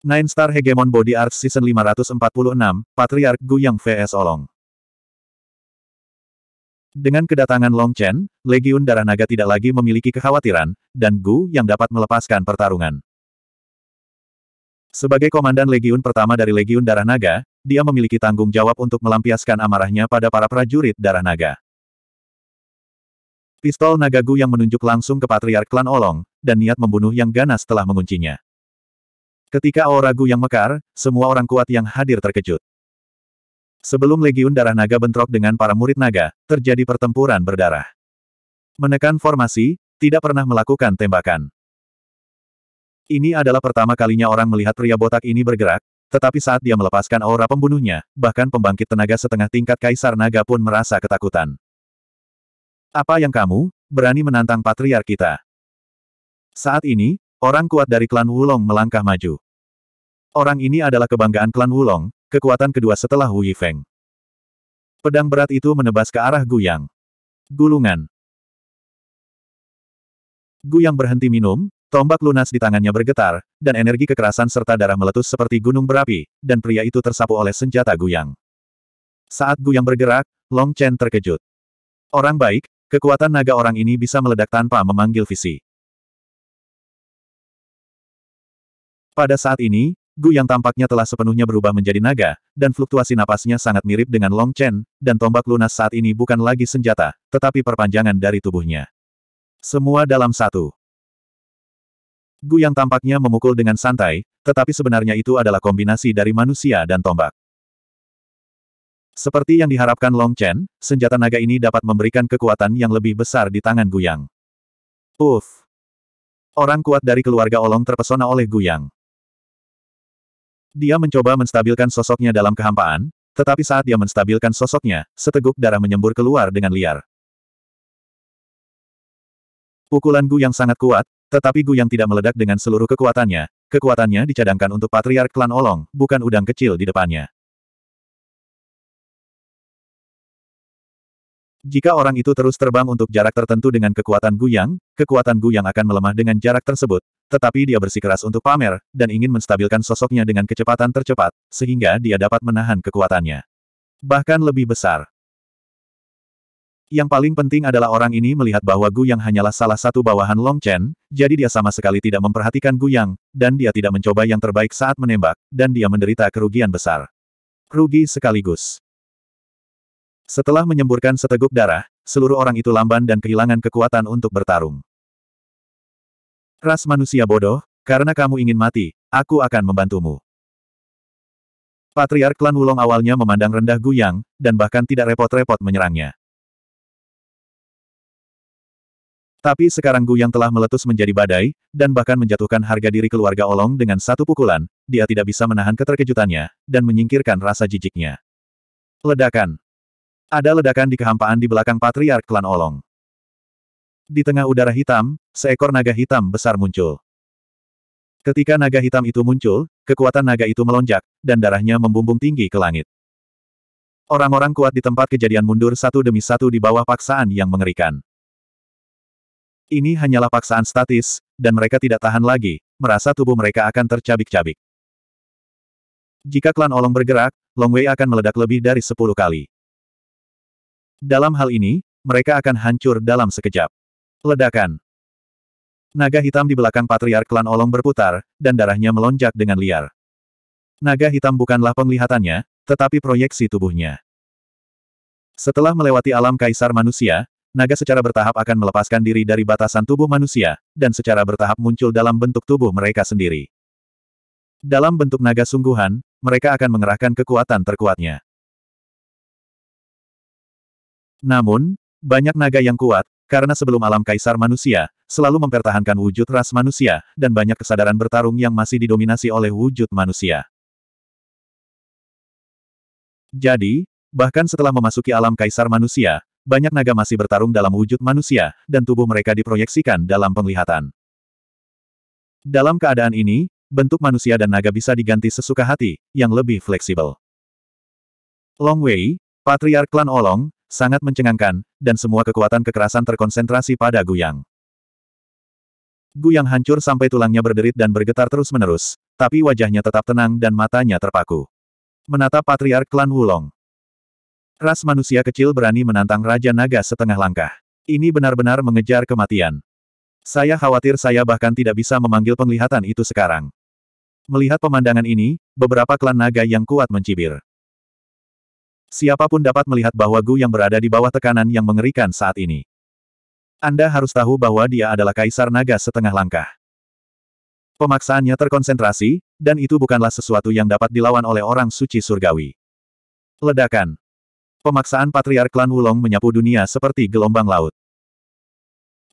Nine Star Hegemon Body Arts Season 546, Patriarch yang vs Olong. Dengan kedatangan Long Chen, Legiun Darah Naga tidak lagi memiliki kekhawatiran, dan Gu yang dapat melepaskan pertarungan. Sebagai komandan Legiun pertama dari Legiun Darah Naga, dia memiliki tanggung jawab untuk melampiaskan amarahnya pada para prajurit Darah Naga. Pistol Naga Gu yang menunjuk langsung ke Patriark Klan Olong, dan niat membunuh yang ganas telah menguncinya. Ketika aura Gu yang mekar, semua orang kuat yang hadir terkejut. Sebelum Legiun Darah Naga bentrok dengan para murid naga, terjadi pertempuran berdarah. Menekan formasi, tidak pernah melakukan tembakan. Ini adalah pertama kalinya orang melihat pria botak ini bergerak, tetapi saat dia melepaskan aura pembunuhnya, bahkan pembangkit tenaga setengah tingkat Kaisar Naga pun merasa ketakutan. Apa yang kamu, berani menantang patriark kita? Saat ini, Orang kuat dari klan Wulong melangkah maju. Orang ini adalah kebanggaan klan Wulong, kekuatan kedua setelah Wu Yifeng. Pedang berat itu menebas ke arah Guyang. Gulungan. Guyang berhenti minum, tombak lunas di tangannya bergetar, dan energi kekerasan serta darah meletus seperti gunung berapi, dan pria itu tersapu oleh senjata Guyang. Saat Guyang bergerak, Long Chen terkejut. Orang baik, kekuatan naga orang ini bisa meledak tanpa memanggil visi. Pada saat ini, Gu yang tampaknya telah sepenuhnya berubah menjadi naga, dan fluktuasi napasnya sangat mirip dengan Long Chen, dan tombak lunas saat ini bukan lagi senjata, tetapi perpanjangan dari tubuhnya. Semua dalam satu. Gu yang tampaknya memukul dengan santai, tetapi sebenarnya itu adalah kombinasi dari manusia dan tombak. Seperti yang diharapkan Long Chen, senjata naga ini dapat memberikan kekuatan yang lebih besar di tangan Gu Yang. Uff! Orang kuat dari keluarga Olong terpesona oleh Gu Yang. Dia mencoba menstabilkan sosoknya dalam kehampaan, tetapi saat dia menstabilkan sosoknya, seteguk darah menyembur keluar dengan liar. Pukulan Gu yang sangat kuat, tetapi Gu yang tidak meledak dengan seluruh kekuatannya, kekuatannya dicadangkan untuk Patriark Klan Olong, bukan udang kecil di depannya. Jika orang itu terus terbang untuk jarak tertentu dengan kekuatan Gu Yang, kekuatan Gu Yang akan melemah dengan jarak tersebut, tetapi dia bersikeras untuk pamer, dan ingin menstabilkan sosoknya dengan kecepatan tercepat, sehingga dia dapat menahan kekuatannya. Bahkan lebih besar. Yang paling penting adalah orang ini melihat bahwa Gu Yang hanyalah salah satu bawahan Long Chen, jadi dia sama sekali tidak memperhatikan Gu Yang, dan dia tidak mencoba yang terbaik saat menembak, dan dia menderita kerugian besar. Rugi sekaligus. Setelah menyemburkan seteguk darah, seluruh orang itu lamban dan kehilangan kekuatan untuk bertarung. Ras manusia bodoh, karena kamu ingin mati, aku akan membantumu. Patriark klan Wulong awalnya memandang rendah Gu Yang, dan bahkan tidak repot-repot menyerangnya. Tapi sekarang Gu Yang telah meletus menjadi badai, dan bahkan menjatuhkan harga diri keluarga Olong dengan satu pukulan, dia tidak bisa menahan keterkejutannya, dan menyingkirkan rasa jijiknya. Ledakan. Ada ledakan di kehampaan di belakang patriark klan Olong. Di tengah udara hitam, seekor naga hitam besar muncul. Ketika naga hitam itu muncul, kekuatan naga itu melonjak, dan darahnya membumbung tinggi ke langit. Orang-orang kuat di tempat kejadian mundur satu demi satu di bawah paksaan yang mengerikan. Ini hanyalah paksaan statis, dan mereka tidak tahan lagi, merasa tubuh mereka akan tercabik-cabik. Jika klan Olong bergerak, Long Wei akan meledak lebih dari sepuluh kali. Dalam hal ini, mereka akan hancur dalam sekejap. Ledakan. Naga hitam di belakang patriark klan Olong berputar, dan darahnya melonjak dengan liar. Naga hitam bukanlah penglihatannya, tetapi proyeksi tubuhnya. Setelah melewati alam kaisar manusia, naga secara bertahap akan melepaskan diri dari batasan tubuh manusia, dan secara bertahap muncul dalam bentuk tubuh mereka sendiri. Dalam bentuk naga sungguhan, mereka akan mengerahkan kekuatan terkuatnya. Namun, banyak naga yang kuat, karena sebelum alam kaisar manusia, selalu mempertahankan wujud ras manusia, dan banyak kesadaran bertarung yang masih didominasi oleh wujud manusia. Jadi, bahkan setelah memasuki alam kaisar manusia, banyak naga masih bertarung dalam wujud manusia, dan tubuh mereka diproyeksikan dalam penglihatan. Dalam keadaan ini, bentuk manusia dan naga bisa diganti sesuka hati, yang lebih fleksibel. Long Wei, Patriark Klan Olong, sangat mencengangkan, dan semua kekuatan kekerasan terkonsentrasi pada Guyang. Guyang hancur sampai tulangnya berderit dan bergetar terus-menerus, tapi wajahnya tetap tenang dan matanya terpaku. Menatap Patriark Klan Wulong. Ras manusia kecil berani menantang Raja Naga setengah langkah. Ini benar-benar mengejar kematian. Saya khawatir saya bahkan tidak bisa memanggil penglihatan itu sekarang. Melihat pemandangan ini, beberapa klan naga yang kuat mencibir. Siapapun dapat melihat bahwa Gu yang berada di bawah tekanan yang mengerikan saat ini. Anda harus tahu bahwa dia adalah kaisar naga setengah langkah. Pemaksaannya terkonsentrasi, dan itu bukanlah sesuatu yang dapat dilawan oleh orang suci surgawi. Ledakan. Pemaksaan Patriark Klan Wulong menyapu dunia seperti gelombang laut.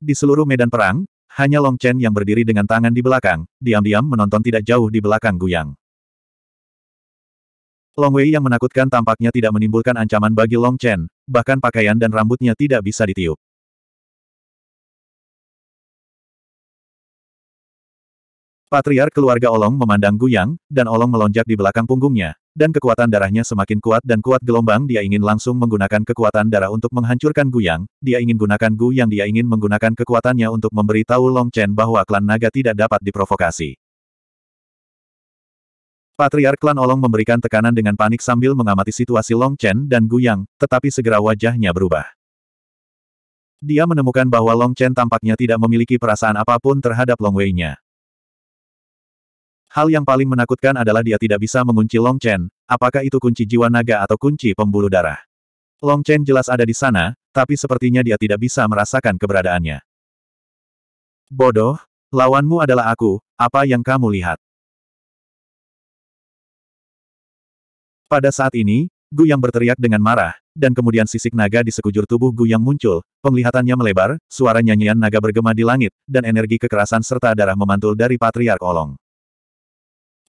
Di seluruh medan perang, hanya Long Chen yang berdiri dengan tangan di belakang, diam-diam menonton tidak jauh di belakang Guyang. Long Wei yang menakutkan tampaknya tidak menimbulkan ancaman bagi Long Chen, bahkan pakaian dan rambutnya tidak bisa ditiup. Patriark keluarga Olong memandang Guyang, dan Olong melonjak di belakang punggungnya, dan kekuatan darahnya semakin kuat dan kuat gelombang dia ingin langsung menggunakan kekuatan darah untuk menghancurkan Guyang, dia ingin gunakan Guyang dia ingin menggunakan kekuatannya untuk memberi tahu Long Chen bahwa klan naga tidak dapat diprovokasi. Patriark Klan Olong memberikan tekanan dengan panik sambil mengamati situasi Long Chen dan Gu Yang, tetapi segera wajahnya berubah. Dia menemukan bahwa Long Chen tampaknya tidak memiliki perasaan apapun terhadap Long Wei-nya. Hal yang paling menakutkan adalah dia tidak bisa mengunci Long Chen, apakah itu kunci jiwa naga atau kunci pembuluh darah. Long Chen jelas ada di sana, tapi sepertinya dia tidak bisa merasakan keberadaannya. Bodoh, lawanmu adalah aku, apa yang kamu lihat? Pada saat ini, Gu yang berteriak dengan marah, dan kemudian sisik naga di sekujur tubuh Gu yang muncul, penglihatannya melebar, suara nyanyian naga bergema di langit, dan energi kekerasan serta darah memantul dari Patriark Olong.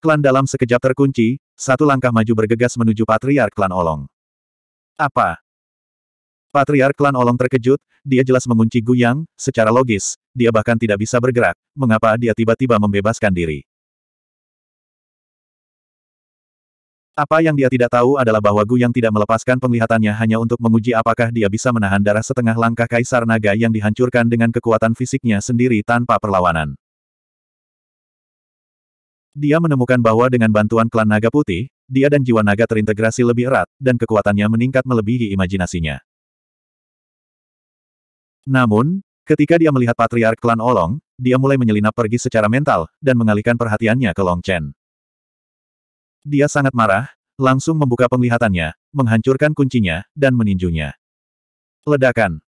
Klan dalam sekejap terkunci, satu langkah maju bergegas menuju Patriark Klan Olong. Apa? Patriark Klan Olong terkejut, dia jelas mengunci Gu Yang, secara logis, dia bahkan tidak bisa bergerak, mengapa dia tiba-tiba membebaskan diri. Apa yang dia tidak tahu adalah bahwa Gu yang tidak melepaskan penglihatannya hanya untuk menguji apakah dia bisa menahan darah setengah langkah Kaisar Naga yang dihancurkan dengan kekuatan fisiknya sendiri tanpa perlawanan. Dia menemukan bahwa dengan bantuan klan Naga Putih, dia dan jiwa naga terintegrasi lebih erat, dan kekuatannya meningkat melebihi imajinasinya. Namun, ketika dia melihat patriark klan Olong, dia mulai menyelinap pergi secara mental, dan mengalihkan perhatiannya ke Long Chen. Dia sangat marah, langsung membuka penglihatannya, menghancurkan kuncinya, dan meninjunya. Ledakan.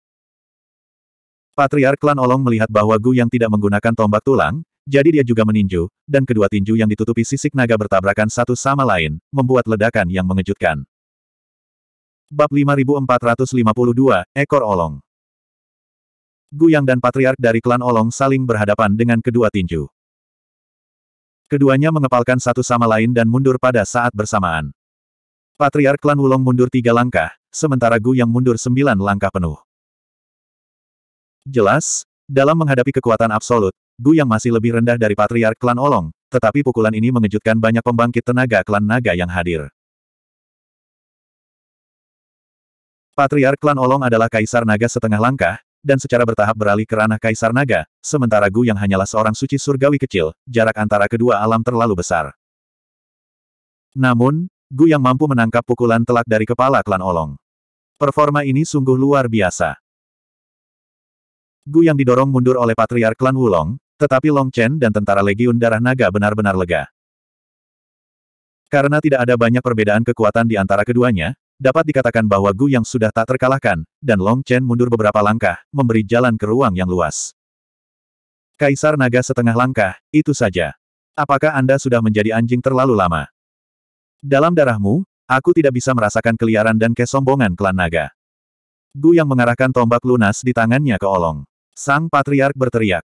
Patriark Klan Olong melihat bahwa Gu yang tidak menggunakan tombak tulang, jadi dia juga meninju, dan kedua tinju yang ditutupi sisik naga bertabrakan satu sama lain, membuat ledakan yang mengejutkan. Bab 5452, Ekor Olong Gu Yang dan Patriark dari klan Olong saling berhadapan dengan kedua tinju. Keduanya mengepalkan satu sama lain dan mundur pada saat bersamaan. Patriark Klan Wulong mundur tiga langkah, sementara Gu yang mundur sembilan langkah penuh. Jelas, dalam menghadapi kekuatan absolut, Gu yang masih lebih rendah dari Patriark Klan Olong, tetapi pukulan ini mengejutkan banyak pembangkit tenaga klan naga yang hadir. Patriark Klan Olong adalah kaisar naga setengah langkah, dan secara bertahap beralih ke ranah Kaisar Naga, sementara Gu yang hanyalah seorang suci surgawi kecil, jarak antara kedua alam terlalu besar. Namun, Gu yang mampu menangkap pukulan telak dari kepala klan Olong. Performa ini sungguh luar biasa. Gu yang didorong mundur oleh Patriark klan Wulong, tetapi Long Chen dan tentara Legiun Darah Naga benar-benar lega. Karena tidak ada banyak perbedaan kekuatan di antara keduanya, dapat dikatakan bahwa Gu yang sudah tak terkalahkan, dan Long Chen mundur beberapa langkah, memberi jalan ke ruang yang luas. Kaisar naga setengah langkah, itu saja. Apakah Anda sudah menjadi anjing terlalu lama? Dalam darahmu, aku tidak bisa merasakan keliaran dan kesombongan klan naga. Gu yang mengarahkan tombak lunas di tangannya ke Olong. Sang Patriark berteriak.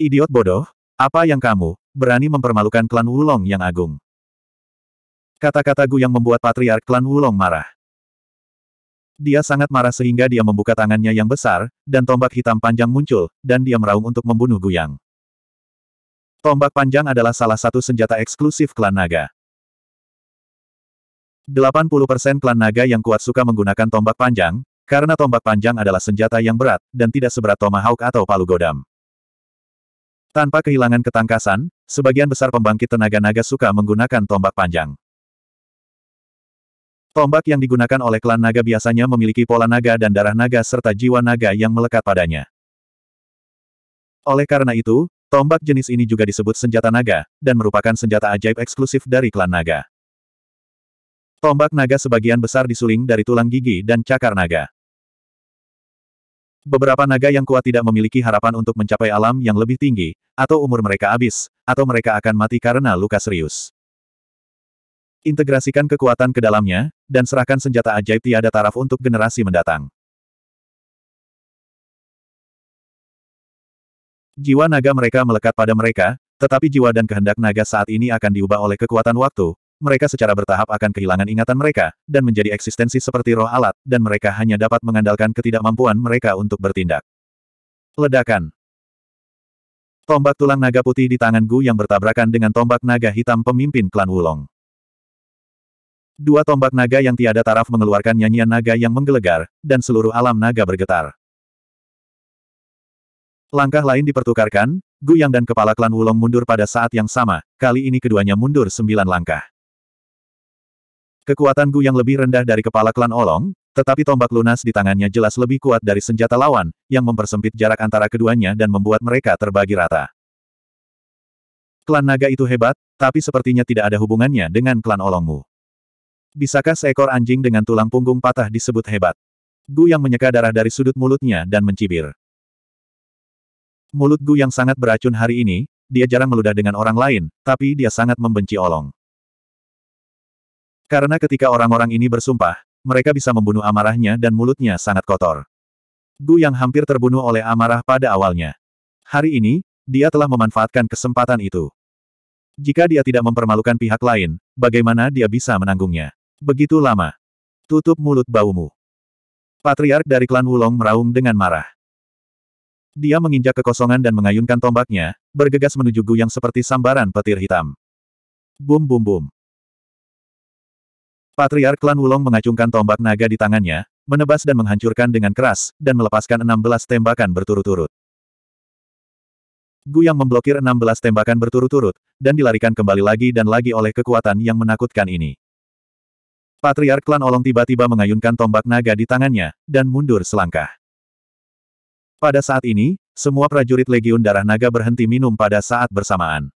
Idiot bodoh, apa yang kamu, berani mempermalukan klan Wulong yang agung? Kata-kata Gu yang membuat Patriark Klan Wulong marah. Dia sangat marah sehingga dia membuka tangannya yang besar, dan tombak hitam panjang muncul, dan dia meraung untuk membunuh Gu Yang. Tombak panjang adalah salah satu senjata eksklusif klan naga. 80% klan naga yang kuat suka menggunakan tombak panjang, karena tombak panjang adalah senjata yang berat, dan tidak seberat tomahawk atau palu godam. Tanpa kehilangan ketangkasan, sebagian besar pembangkit tenaga naga suka menggunakan tombak panjang. Tombak yang digunakan oleh klan naga biasanya memiliki pola naga dan darah naga serta jiwa naga yang melekat padanya. Oleh karena itu, tombak jenis ini juga disebut senjata naga, dan merupakan senjata ajaib eksklusif dari klan naga. Tombak naga sebagian besar disuling dari tulang gigi dan cakar naga. Beberapa naga yang kuat tidak memiliki harapan untuk mencapai alam yang lebih tinggi, atau umur mereka habis, atau mereka akan mati karena luka serius. Integrasikan kekuatan ke dalamnya, dan serahkan senjata ajaib tiada taraf untuk generasi mendatang. Jiwa naga mereka melekat pada mereka, tetapi jiwa dan kehendak naga saat ini akan diubah oleh kekuatan waktu, mereka secara bertahap akan kehilangan ingatan mereka, dan menjadi eksistensi seperti roh alat, dan mereka hanya dapat mengandalkan ketidakmampuan mereka untuk bertindak. Ledakan Tombak tulang naga putih di tangan Gu yang bertabrakan dengan tombak naga hitam pemimpin klan Wulong. Dua tombak naga yang tiada taraf mengeluarkan nyanyian naga yang menggelegar, dan seluruh alam naga bergetar. Langkah lain dipertukarkan, Gu yang dan kepala klan Wulong mundur pada saat yang sama, kali ini keduanya mundur sembilan langkah. Kekuatan Gu yang lebih rendah dari kepala klan Olong, tetapi tombak lunas di tangannya jelas lebih kuat dari senjata lawan, yang mempersempit jarak antara keduanya dan membuat mereka terbagi rata. Klan naga itu hebat, tapi sepertinya tidak ada hubungannya dengan klan Olongmu. Bisakah seekor anjing dengan tulang punggung patah disebut hebat? Gu yang menyeka darah dari sudut mulutnya dan mencibir. Mulut Gu yang sangat beracun hari ini, dia jarang meludah dengan orang lain, tapi dia sangat membenci Olong. Karena ketika orang-orang ini bersumpah, mereka bisa membunuh amarahnya dan mulutnya sangat kotor. Gu yang hampir terbunuh oleh amarah pada awalnya. Hari ini, dia telah memanfaatkan kesempatan itu. Jika dia tidak mempermalukan pihak lain, bagaimana dia bisa menanggungnya? Begitu lama. Tutup mulut baumu. Patriark dari klan Wulong meraung dengan marah. Dia menginjak kekosongan dan mengayunkan tombaknya, bergegas menuju Gu yang seperti sambaran petir hitam. Bum bum bum. Patriark klan Wulong mengacungkan tombak naga di tangannya, menebas dan menghancurkan dengan keras, dan melepaskan 16 tembakan berturut-turut. Gu yang memblokir 16 tembakan berturut-turut, dan dilarikan kembali lagi dan lagi oleh kekuatan yang menakutkan ini. Patriark klan Olong tiba-tiba mengayunkan tombak naga di tangannya, dan mundur selangkah. Pada saat ini, semua prajurit Legiun Darah Naga berhenti minum pada saat bersamaan.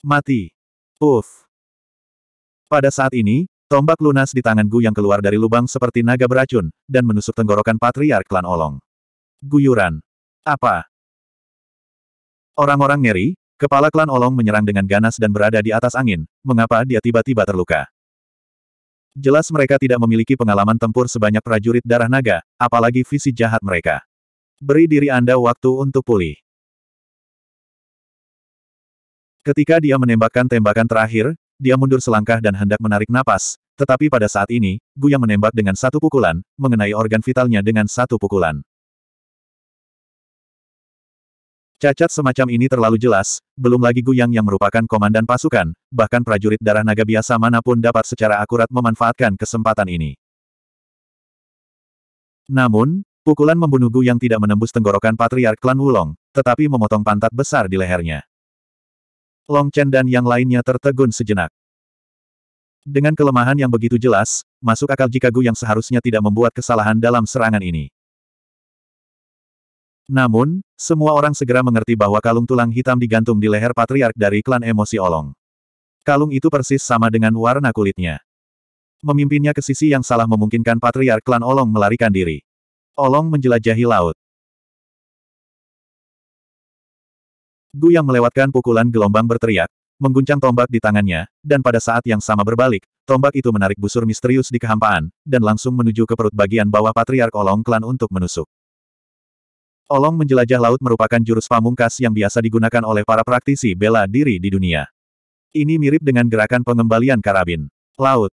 Mati. Uf. Pada saat ini, tombak lunas di tangan Gu yang keluar dari lubang seperti naga beracun, dan menusuk tenggorokan Patriark klan Olong. Guyuran. Apa? Orang-orang ngeri, kepala klan Olong menyerang dengan ganas dan berada di atas angin, mengapa dia tiba-tiba terluka? Jelas mereka tidak memiliki pengalaman tempur sebanyak prajurit darah naga, apalagi visi jahat mereka. Beri diri Anda waktu untuk pulih. Ketika dia menembakkan tembakan terakhir, dia mundur selangkah dan hendak menarik napas, tetapi pada saat ini, Gu yang menembak dengan satu pukulan, mengenai organ vitalnya dengan satu pukulan. Cacat semacam ini terlalu jelas, belum lagi Guyang yang merupakan komandan pasukan, bahkan prajurit darah naga biasa manapun dapat secara akurat memanfaatkan kesempatan ini. Namun, pukulan membunuh Guyang tidak menembus tenggorokan patriark klan Wulong, tetapi memotong pantat besar di lehernya. Long Chen dan yang lainnya tertegun sejenak. Dengan kelemahan yang begitu jelas, masuk akal jika Guyang seharusnya tidak membuat kesalahan dalam serangan ini. Namun, semua orang segera mengerti bahwa kalung tulang hitam digantung di leher patriark dari klan emosi olong. Kalung itu persis sama dengan warna kulitnya. Memimpinnya ke sisi yang salah memungkinkan patriark klan olong melarikan diri. Olong menjelajahi laut. Gu yang melewatkan pukulan gelombang berteriak, mengguncang tombak di tangannya, dan pada saat yang sama berbalik, tombak itu menarik busur misterius di kehampaan, dan langsung menuju ke perut bagian bawah patriark olong klan untuk menusuk. Olong menjelajah laut merupakan jurus pamungkas yang biasa digunakan oleh para praktisi bela diri di dunia. Ini mirip dengan gerakan pengembalian karabin. Laut.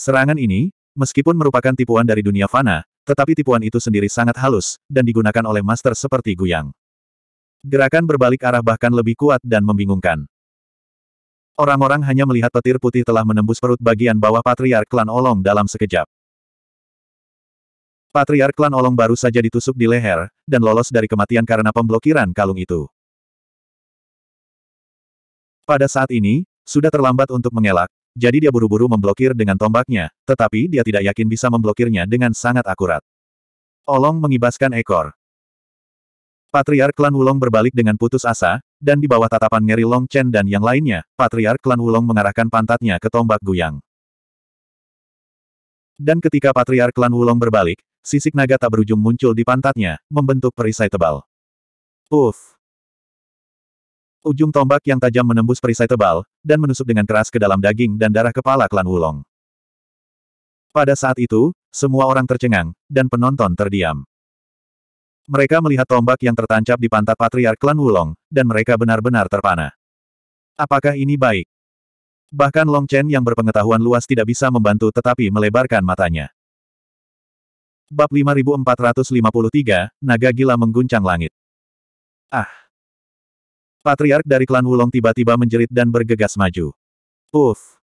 Serangan ini, meskipun merupakan tipuan dari dunia fana, tetapi tipuan itu sendiri sangat halus, dan digunakan oleh master seperti Guyang. Gerakan berbalik arah bahkan lebih kuat dan membingungkan. Orang-orang hanya melihat petir putih telah menembus perut bagian bawah patriark klan Olong dalam sekejap. Patriark Klan Olong baru saja ditusuk di leher, dan lolos dari kematian karena pemblokiran kalung itu. Pada saat ini, sudah terlambat untuk mengelak, jadi dia buru-buru memblokir dengan tombaknya, tetapi dia tidak yakin bisa memblokirnya dengan sangat akurat. Olong mengibaskan ekor. Patriark Klan Wulong berbalik dengan putus asa, dan di bawah tatapan Ngeri Long Chen dan yang lainnya, Patriark Klan Wulong mengarahkan pantatnya ke tombak Guyang. Dan ketika Patriark Klan Wulong berbalik, sisik naga tak berujung muncul di pantatnya, membentuk perisai tebal. Uff! Ujung tombak yang tajam menembus perisai tebal, dan menusuk dengan keras ke dalam daging dan darah kepala klan Wulong. Pada saat itu, semua orang tercengang, dan penonton terdiam. Mereka melihat tombak yang tertancap di pantat patriark klan Wulong, dan mereka benar-benar terpana. Apakah ini baik? Bahkan Long Chen yang berpengetahuan luas tidak bisa membantu tetapi melebarkan matanya. Bab 5453, Naga Gila Mengguncang Langit. Ah! Patriark dari klan Wulong tiba-tiba menjerit dan bergegas maju. Uff!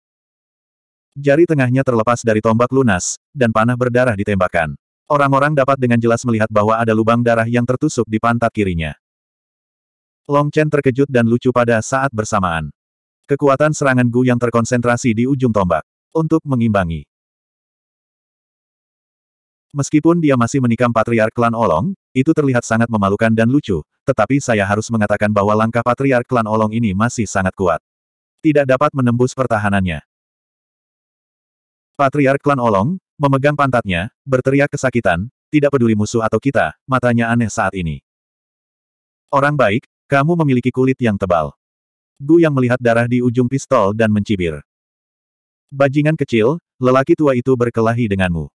Jari tengahnya terlepas dari tombak lunas, dan panah berdarah ditembakkan. Orang-orang dapat dengan jelas melihat bahwa ada lubang darah yang tertusuk di pantat kirinya. Long Chen terkejut dan lucu pada saat bersamaan. Kekuatan serangan Gu yang terkonsentrasi di ujung tombak. Untuk mengimbangi. Meskipun dia masih menikam Patriark Klan Olong, itu terlihat sangat memalukan dan lucu, tetapi saya harus mengatakan bahwa langkah Patriark Klan Olong ini masih sangat kuat. Tidak dapat menembus pertahanannya. Patriark Klan Olong, memegang pantatnya, berteriak kesakitan, tidak peduli musuh atau kita, matanya aneh saat ini. Orang baik, kamu memiliki kulit yang tebal. Gu yang melihat darah di ujung pistol dan mencibir. Bajingan kecil, lelaki tua itu berkelahi denganmu.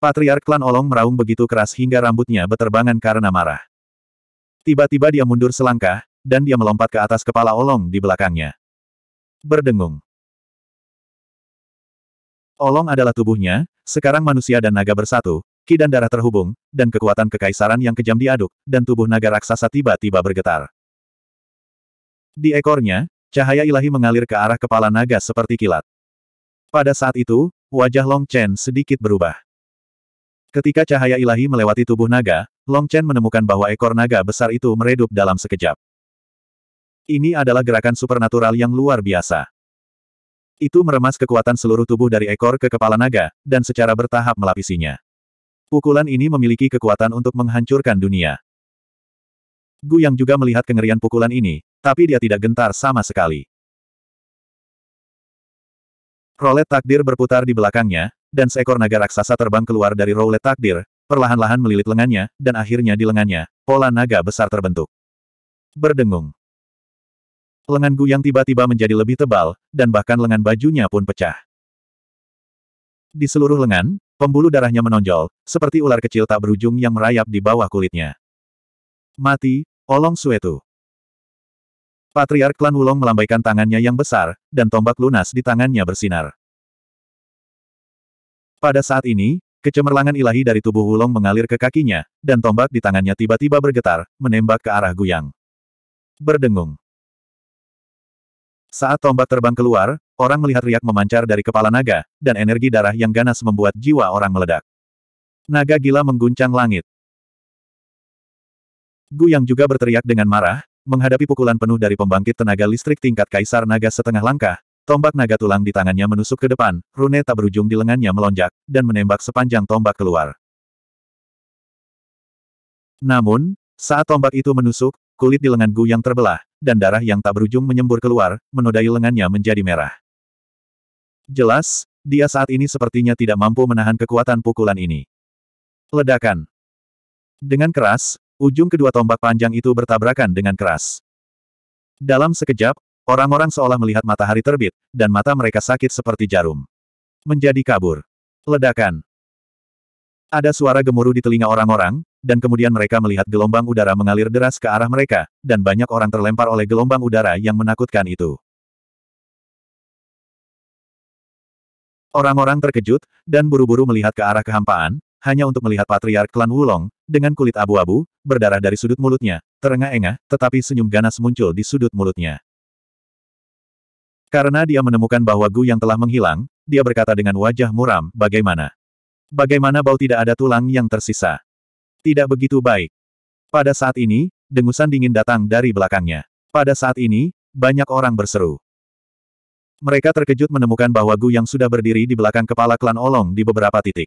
Patriark klan Olong meraung begitu keras hingga rambutnya beterbangan karena marah. Tiba-tiba dia mundur selangkah, dan dia melompat ke atas kepala Olong di belakangnya. Berdengung. Olong adalah tubuhnya, sekarang manusia dan naga bersatu, ki dan darah terhubung, dan kekuatan kekaisaran yang kejam diaduk, dan tubuh naga raksasa tiba-tiba bergetar. Di ekornya, cahaya ilahi mengalir ke arah kepala naga seperti kilat. Pada saat itu, wajah Long Chen sedikit berubah. Ketika cahaya ilahi melewati tubuh naga, Long Chen menemukan bahwa ekor naga besar itu meredup dalam sekejap. Ini adalah gerakan supernatural yang luar biasa. Itu meremas kekuatan seluruh tubuh dari ekor ke kepala naga, dan secara bertahap melapisinya. Pukulan ini memiliki kekuatan untuk menghancurkan dunia. Gu yang juga melihat kengerian pukulan ini, tapi dia tidak gentar sama sekali. Rolet takdir berputar di belakangnya, dan seekor naga raksasa terbang keluar dari roulette takdir, perlahan-lahan melilit lengannya, dan akhirnya di lengannya, pola naga besar terbentuk. Berdengung. Lengan Gu yang tiba-tiba menjadi lebih tebal, dan bahkan lengan bajunya pun pecah. Di seluruh lengan, pembuluh darahnya menonjol, seperti ular kecil tak berujung yang merayap di bawah kulitnya. Mati, Olong Suetu. Patriark Klan Wulong melambaikan tangannya yang besar, dan tombak lunas di tangannya bersinar. Pada saat ini, kecemerlangan ilahi dari tubuh Wulong mengalir ke kakinya, dan tombak di tangannya tiba-tiba bergetar, menembak ke arah Guyang. Berdengung. Saat tombak terbang keluar, orang melihat riak memancar dari kepala naga, dan energi darah yang ganas membuat jiwa orang meledak. Naga gila mengguncang langit. Guyang juga berteriak dengan marah, menghadapi pukulan penuh dari pembangkit tenaga listrik tingkat kaisar naga setengah langkah, Tombak naga tulang di tangannya menusuk ke depan, rune tak berujung di lengannya melonjak, dan menembak sepanjang tombak keluar. Namun, saat tombak itu menusuk, kulit di lengan Gu yang terbelah, dan darah yang tak berujung menyembur keluar, menodai lengannya menjadi merah. Jelas, dia saat ini sepertinya tidak mampu menahan kekuatan pukulan ini. Ledakan. Dengan keras, ujung kedua tombak panjang itu bertabrakan dengan keras. Dalam sekejap, Orang-orang seolah melihat matahari terbit, dan mata mereka sakit seperti jarum. Menjadi kabur. Ledakan. Ada suara gemuruh di telinga orang-orang, dan kemudian mereka melihat gelombang udara mengalir deras ke arah mereka, dan banyak orang terlempar oleh gelombang udara yang menakutkan itu. Orang-orang terkejut, dan buru-buru melihat ke arah kehampaan, hanya untuk melihat patriark klan Wulong, dengan kulit abu-abu, berdarah dari sudut mulutnya, terengah-engah, tetapi senyum ganas muncul di sudut mulutnya. Karena dia menemukan bahwa Gu yang telah menghilang, dia berkata dengan wajah muram, bagaimana? Bagaimana bau tidak ada tulang yang tersisa? Tidak begitu baik. Pada saat ini, dengusan dingin datang dari belakangnya. Pada saat ini, banyak orang berseru. Mereka terkejut menemukan bahwa Gu yang sudah berdiri di belakang kepala klan Olong di beberapa titik.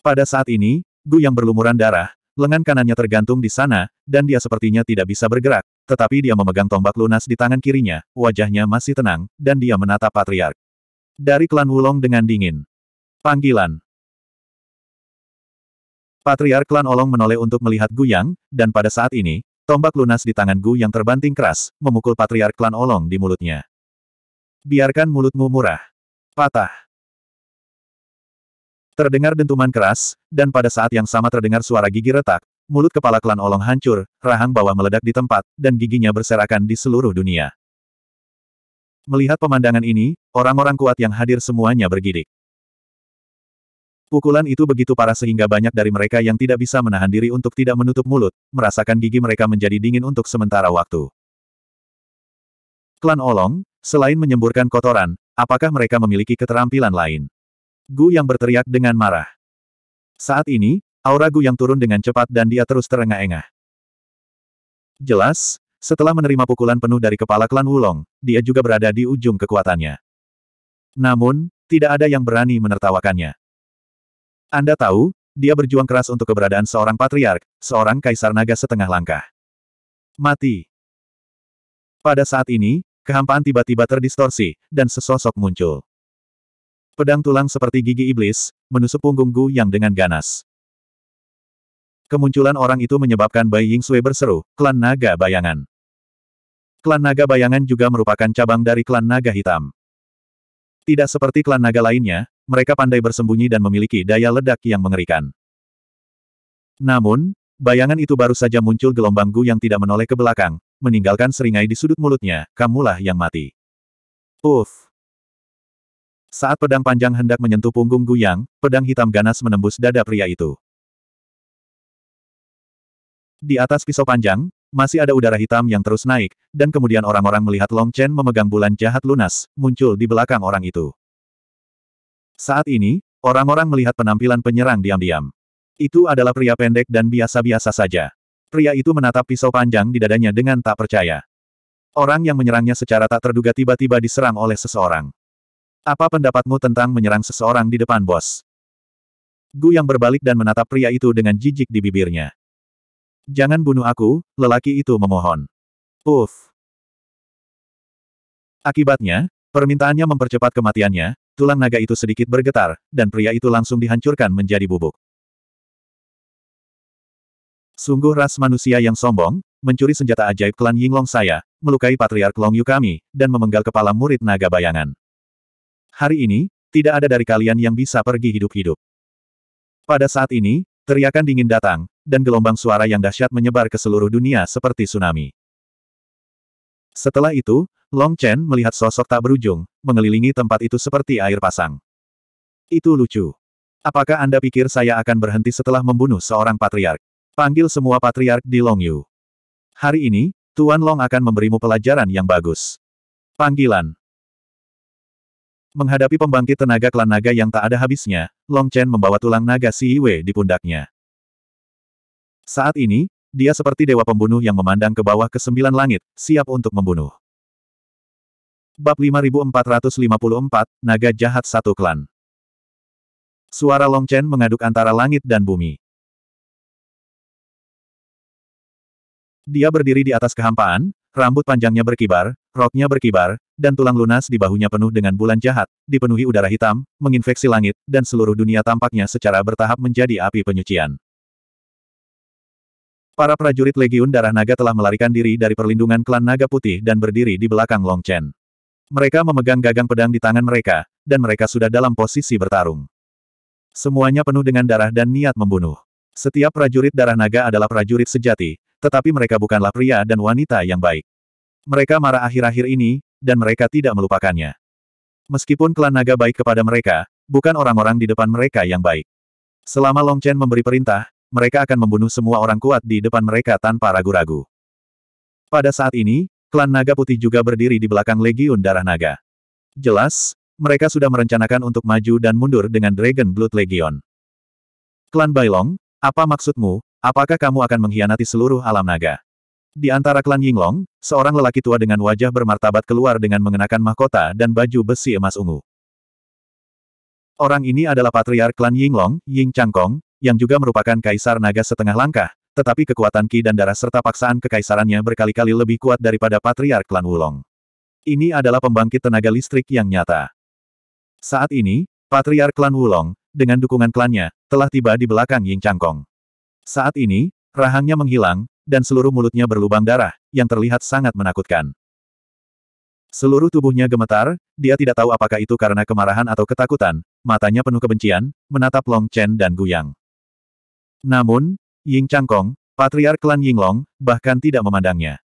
Pada saat ini, Gu yang berlumuran darah, lengan kanannya tergantung di sana, dan dia sepertinya tidak bisa bergerak, tetapi dia memegang tombak lunas di tangan kirinya, wajahnya masih tenang, dan dia menata patriark. Dari klan Wulong dengan dingin. Panggilan. Patriark klan Olong menoleh untuk melihat Gu yang, dan pada saat ini, tombak lunas di tangan Gu yang terbanting keras, memukul patriark klan Olong di mulutnya. Biarkan mulutmu murah. Patah. Terdengar dentuman keras, dan pada saat yang sama terdengar suara gigi retak, Mulut kepala klan Olong hancur, rahang bawah meledak di tempat, dan giginya berserakan di seluruh dunia. Melihat pemandangan ini, orang-orang kuat yang hadir semuanya bergidik. Pukulan itu begitu parah sehingga banyak dari mereka yang tidak bisa menahan diri untuk tidak menutup mulut, merasakan gigi mereka menjadi dingin untuk sementara waktu. Klan Olong, selain menyemburkan kotoran, apakah mereka memiliki keterampilan lain? Gu yang berteriak dengan marah. Saat ini, Aura Gu yang turun dengan cepat dan dia terus terengah-engah. Jelas, setelah menerima pukulan penuh dari kepala klan Wulong, dia juga berada di ujung kekuatannya. Namun, tidak ada yang berani menertawakannya. Anda tahu, dia berjuang keras untuk keberadaan seorang patriark, seorang kaisar naga setengah langkah. Mati. Pada saat ini, kehampaan tiba-tiba terdistorsi, dan sesosok muncul. Pedang tulang seperti gigi iblis, menusuk punggung Gu yang dengan ganas. Kemunculan orang itu menyebabkan Bai Ying Sui berseru, klan naga bayangan. Klan naga bayangan juga merupakan cabang dari klan naga hitam. Tidak seperti klan naga lainnya, mereka pandai bersembunyi dan memiliki daya ledak yang mengerikan. Namun, bayangan itu baru saja muncul gelombang Gu yang tidak menoleh ke belakang, meninggalkan seringai di sudut mulutnya, kamulah yang mati. Uff! Saat pedang panjang hendak menyentuh punggung Gu Yang, pedang hitam ganas menembus dada pria itu. Di atas pisau panjang, masih ada udara hitam yang terus naik, dan kemudian orang-orang melihat Long Chen memegang bulan jahat lunas, muncul di belakang orang itu. Saat ini, orang-orang melihat penampilan penyerang diam-diam. Itu adalah pria pendek dan biasa-biasa saja. Pria itu menatap pisau panjang di dadanya dengan tak percaya. Orang yang menyerangnya secara tak terduga tiba-tiba diserang oleh seseorang. Apa pendapatmu tentang menyerang seseorang di depan bos? Gu yang berbalik dan menatap pria itu dengan jijik di bibirnya. Jangan bunuh aku, lelaki itu memohon. Uff. Akibatnya, permintaannya mempercepat kematiannya, tulang naga itu sedikit bergetar, dan pria itu langsung dihancurkan menjadi bubuk. Sungguh ras manusia yang sombong, mencuri senjata ajaib klan Yinglong saya, melukai Patriark Long Yu kami, dan memenggal kepala murid naga bayangan. Hari ini, tidak ada dari kalian yang bisa pergi hidup-hidup. Pada saat ini, teriakan dingin datang, dan gelombang suara yang dahsyat menyebar ke seluruh dunia seperti tsunami. Setelah itu, Long Chen melihat sosok tak berujung, mengelilingi tempat itu seperti air pasang. Itu lucu. Apakah Anda pikir saya akan berhenti setelah membunuh seorang patriark? Panggil semua patriark di Long Yu. Hari ini, Tuan Long akan memberimu pelajaran yang bagus. Panggilan. Menghadapi pembangkit tenaga klan naga yang tak ada habisnya, Long Chen membawa tulang naga Si Yue di pundaknya. Saat ini, dia seperti dewa pembunuh yang memandang ke bawah ke sembilan langit, siap untuk membunuh. Bab 5454, Naga Jahat Satu Klan Suara Long Chen mengaduk antara langit dan bumi. Dia berdiri di atas kehampaan, rambut panjangnya berkibar, roknya berkibar, dan tulang lunas di bahunya penuh dengan bulan jahat, dipenuhi udara hitam, menginfeksi langit, dan seluruh dunia tampaknya secara bertahap menjadi api penyucian. Para prajurit Legiun Darah Naga telah melarikan diri dari perlindungan klan Naga Putih dan berdiri di belakang Long Chen. Mereka memegang gagang pedang di tangan mereka, dan mereka sudah dalam posisi bertarung. Semuanya penuh dengan darah dan niat membunuh. Setiap prajurit Darah Naga adalah prajurit sejati, tetapi mereka bukanlah pria dan wanita yang baik. Mereka marah akhir-akhir ini, dan mereka tidak melupakannya. Meskipun klan naga baik kepada mereka, bukan orang-orang di depan mereka yang baik. Selama Long Chen memberi perintah, mereka akan membunuh semua orang kuat di depan mereka tanpa ragu-ragu. Pada saat ini, klan Naga Putih juga berdiri di belakang Legiun Darah Naga. Jelas, mereka sudah merencanakan untuk maju dan mundur dengan Dragon Blood Legion. Klan Bailong, apa maksudmu, apakah kamu akan mengkhianati seluruh alam naga? Di antara klan Yinglong, seorang lelaki tua dengan wajah bermartabat keluar dengan mengenakan mahkota dan baju besi emas ungu. Orang ini adalah patriark klan Yinglong, Ying Changkong, yang juga merupakan kaisar naga setengah langkah, tetapi kekuatan Ki dan darah serta paksaan kekaisarannya berkali-kali lebih kuat daripada Patriark Klan Wulong. Ini adalah pembangkit tenaga listrik yang nyata. Saat ini, Patriark Klan Wulong, dengan dukungan klannya, telah tiba di belakang Ying Changkong. Saat ini, rahangnya menghilang, dan seluruh mulutnya berlubang darah, yang terlihat sangat menakutkan. Seluruh tubuhnya gemetar, dia tidak tahu apakah itu karena kemarahan atau ketakutan, matanya penuh kebencian, menatap Long Chen dan Gu Yang. Namun, Ying Changkong, patriark klan Yinglong, bahkan tidak memandangnya.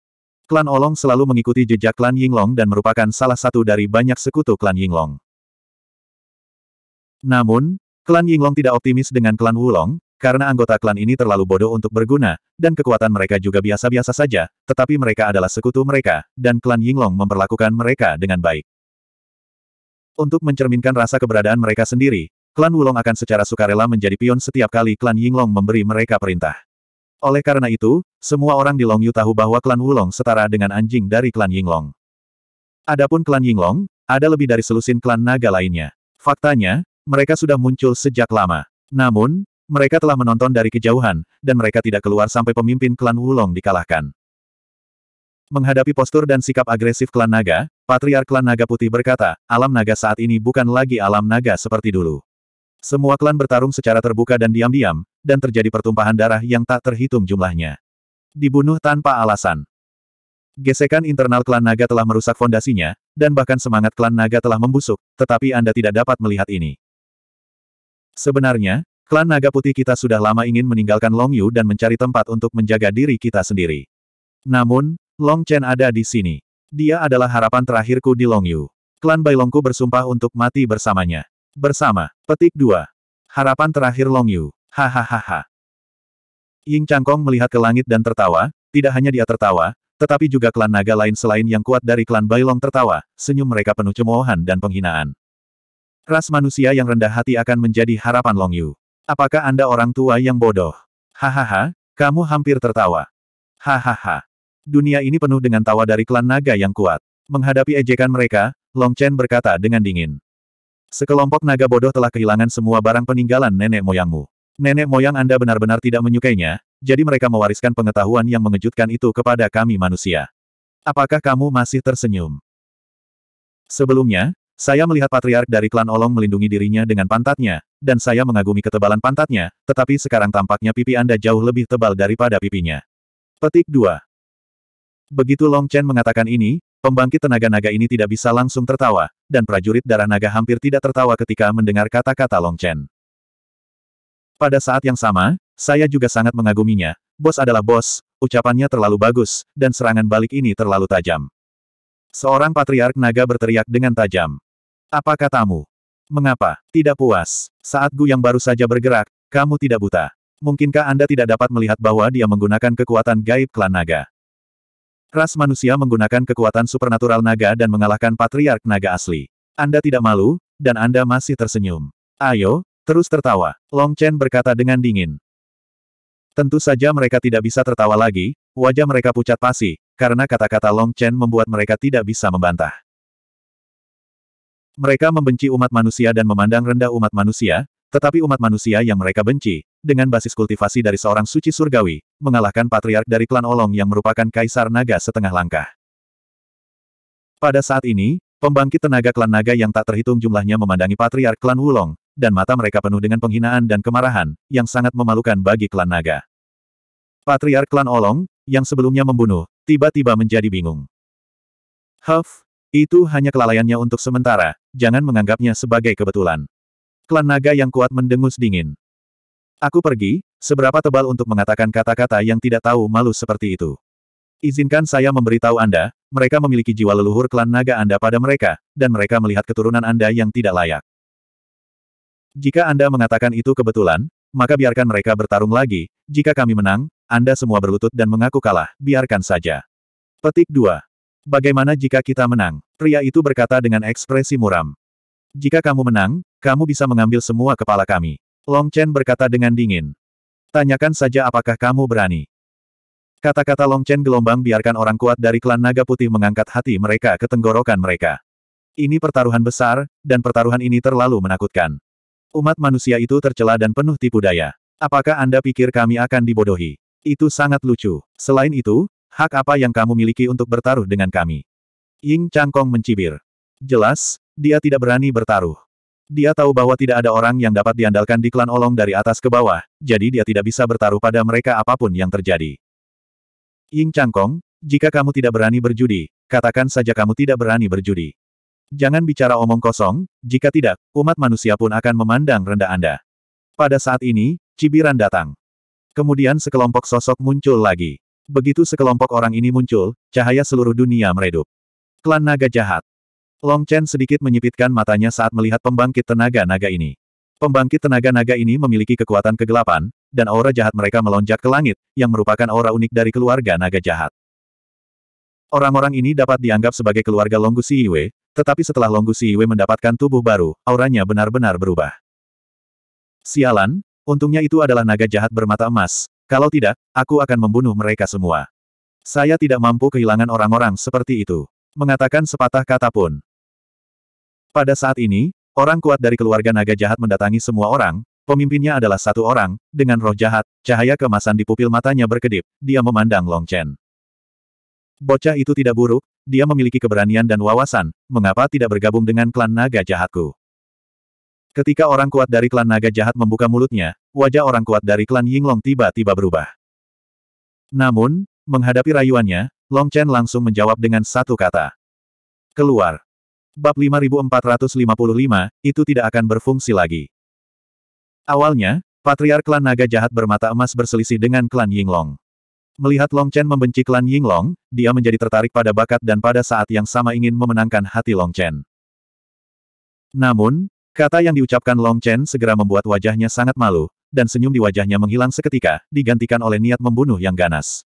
Klan Olong selalu mengikuti jejak klan Yinglong dan merupakan salah satu dari banyak sekutu klan Yinglong. Namun, klan Yinglong tidak optimis dengan klan Wulong, karena anggota klan ini terlalu bodoh untuk berguna, dan kekuatan mereka juga biasa-biasa saja, tetapi mereka adalah sekutu mereka, dan klan Yinglong memperlakukan mereka dengan baik. Untuk mencerminkan rasa keberadaan mereka sendiri, Klan Wulong akan secara sukarela menjadi pion setiap kali klan Yinglong memberi mereka perintah. Oleh karena itu, semua orang di Longyu tahu bahwa klan Wulong setara dengan anjing dari klan Yinglong. Adapun klan Yinglong, ada lebih dari selusin klan naga lainnya. Faktanya, mereka sudah muncul sejak lama. Namun, mereka telah menonton dari kejauhan, dan mereka tidak keluar sampai pemimpin klan Wulong dikalahkan. Menghadapi postur dan sikap agresif klan naga, Patriark klan naga putih berkata, alam naga saat ini bukan lagi alam naga seperti dulu. Semua klan bertarung secara terbuka dan diam-diam, dan terjadi pertumpahan darah yang tak terhitung jumlahnya. Dibunuh tanpa alasan. Gesekan internal klan naga telah merusak fondasinya, dan bahkan semangat klan naga telah membusuk, tetapi Anda tidak dapat melihat ini. Sebenarnya, klan naga putih kita sudah lama ingin meninggalkan Long Yu dan mencari tempat untuk menjaga diri kita sendiri. Namun, Long Chen ada di sini. Dia adalah harapan terakhirku di Long Yu. Klan Bailongku bersumpah untuk mati bersamanya. Bersama. Petik 2. Harapan terakhir Long Yu. Hahaha. Ying Changkong melihat ke langit dan tertawa, tidak hanya dia tertawa, tetapi juga klan naga lain selain yang kuat dari klan Bailong tertawa, senyum mereka penuh cemoohan dan penghinaan. Ras manusia yang rendah hati akan menjadi harapan Long Yu. Apakah Anda orang tua yang bodoh? Hahaha, kamu hampir tertawa. Hahaha. Dunia ini penuh dengan tawa dari klan naga yang kuat. Menghadapi ejekan mereka, Long Chen berkata dengan dingin. Sekelompok naga bodoh telah kehilangan semua barang peninggalan nenek moyangmu. Nenek moyang Anda benar-benar tidak menyukainya, jadi mereka mewariskan pengetahuan yang mengejutkan itu kepada kami manusia. Apakah kamu masih tersenyum? Sebelumnya, saya melihat patriark dari klan Olong melindungi dirinya dengan pantatnya, dan saya mengagumi ketebalan pantatnya, tetapi sekarang tampaknya pipi Anda jauh lebih tebal daripada pipinya. Petik 2. Begitu Long Chen mengatakan ini, Pembangkit tenaga naga ini tidak bisa langsung tertawa, dan prajurit darah naga hampir tidak tertawa ketika mendengar kata-kata Long Chen. Pada saat yang sama, saya juga sangat mengaguminya. Bos adalah bos, ucapannya terlalu bagus, dan serangan balik ini terlalu tajam. Seorang patriark naga berteriak dengan tajam. Apa katamu? Mengapa? Tidak puas. Saat Gu yang baru saja bergerak, kamu tidak buta. Mungkinkah Anda tidak dapat melihat bahwa dia menggunakan kekuatan gaib klan naga? Ras manusia menggunakan kekuatan supernatural naga dan mengalahkan patriark naga asli. Anda tidak malu, dan Anda masih tersenyum. Ayo, terus tertawa. Long Chen berkata dengan dingin. Tentu saja mereka tidak bisa tertawa lagi, wajah mereka pucat pasi, karena kata-kata Long Chen membuat mereka tidak bisa membantah. Mereka membenci umat manusia dan memandang rendah umat manusia, tetapi umat manusia yang mereka benci, dengan basis kultivasi dari seorang suci surgawi, mengalahkan patriark dari klan Olong yang merupakan kaisar naga setengah langkah. Pada saat ini, pembangkit tenaga klan naga yang tak terhitung jumlahnya memandangi patriark klan Wulong, dan mata mereka penuh dengan penghinaan dan kemarahan, yang sangat memalukan bagi klan naga. Patriark klan Olong, yang sebelumnya membunuh, tiba-tiba menjadi bingung. Huff, itu hanya kelalaiannya untuk sementara, jangan menganggapnya sebagai kebetulan. Klan naga yang kuat mendengus dingin. Aku pergi, seberapa tebal untuk mengatakan kata-kata yang tidak tahu malu seperti itu. Izinkan saya memberitahu Anda, mereka memiliki jiwa leluhur klan naga Anda pada mereka, dan mereka melihat keturunan Anda yang tidak layak. Jika Anda mengatakan itu kebetulan, maka biarkan mereka bertarung lagi, jika kami menang, Anda semua berlutut dan mengaku kalah, biarkan saja. Petik 2. Bagaimana jika kita menang? Pria itu berkata dengan ekspresi muram. Jika kamu menang, kamu bisa mengambil semua kepala kami. Long Chen berkata dengan dingin. Tanyakan saja apakah kamu berani. Kata-kata Long Chen gelombang biarkan orang kuat dari klan naga putih mengangkat hati mereka ke tenggorokan mereka. Ini pertaruhan besar, dan pertaruhan ini terlalu menakutkan. Umat manusia itu tercela dan penuh tipu daya. Apakah Anda pikir kami akan dibodohi? Itu sangat lucu. Selain itu, hak apa yang kamu miliki untuk bertaruh dengan kami? Ying Changkong mencibir. Jelas, dia tidak berani bertaruh. Dia tahu bahwa tidak ada orang yang dapat diandalkan di klan Olong dari atas ke bawah, jadi dia tidak bisa bertaruh pada mereka apapun yang terjadi. Ying Changkong, jika kamu tidak berani berjudi, katakan saja kamu tidak berani berjudi. Jangan bicara omong kosong, jika tidak, umat manusia pun akan memandang rendah Anda. Pada saat ini, cibiran datang. Kemudian sekelompok sosok muncul lagi. Begitu sekelompok orang ini muncul, cahaya seluruh dunia meredup. Klan naga jahat. Long Chen sedikit menyipitkan matanya saat melihat pembangkit tenaga naga ini. Pembangkit tenaga naga ini memiliki kekuatan kegelapan, dan aura jahat mereka melonjak ke langit, yang merupakan aura unik dari keluarga naga jahat. Orang-orang ini dapat dianggap sebagai keluarga Longgu Siwe, tetapi setelah Longgu Siwe mendapatkan tubuh baru, auranya benar-benar berubah. Sialan, untungnya itu adalah naga jahat bermata emas, kalau tidak, aku akan membunuh mereka semua. Saya tidak mampu kehilangan orang-orang seperti itu. Mengatakan sepatah kata pun, pada saat ini, orang kuat dari keluarga naga jahat mendatangi semua orang, pemimpinnya adalah satu orang, dengan roh jahat, cahaya kemasan di pupil matanya berkedip, dia memandang Long Chen. Bocah itu tidak buruk, dia memiliki keberanian dan wawasan, mengapa tidak bergabung dengan klan naga jahatku? Ketika orang kuat dari klan naga jahat membuka mulutnya, wajah orang kuat dari klan Yinglong tiba-tiba berubah. Namun, menghadapi rayuannya, Long Chen langsung menjawab dengan satu kata. Keluar. Bab 5455, itu tidak akan berfungsi lagi. Awalnya, Patriark Klan Naga Jahat bermata emas berselisih dengan Klan Yinglong. Melihat Long Chen membenci Klan Yinglong, dia menjadi tertarik pada bakat dan pada saat yang sama ingin memenangkan hati Long Chen. Namun, kata yang diucapkan Long Chen segera membuat wajahnya sangat malu, dan senyum di wajahnya menghilang seketika, digantikan oleh niat membunuh yang ganas.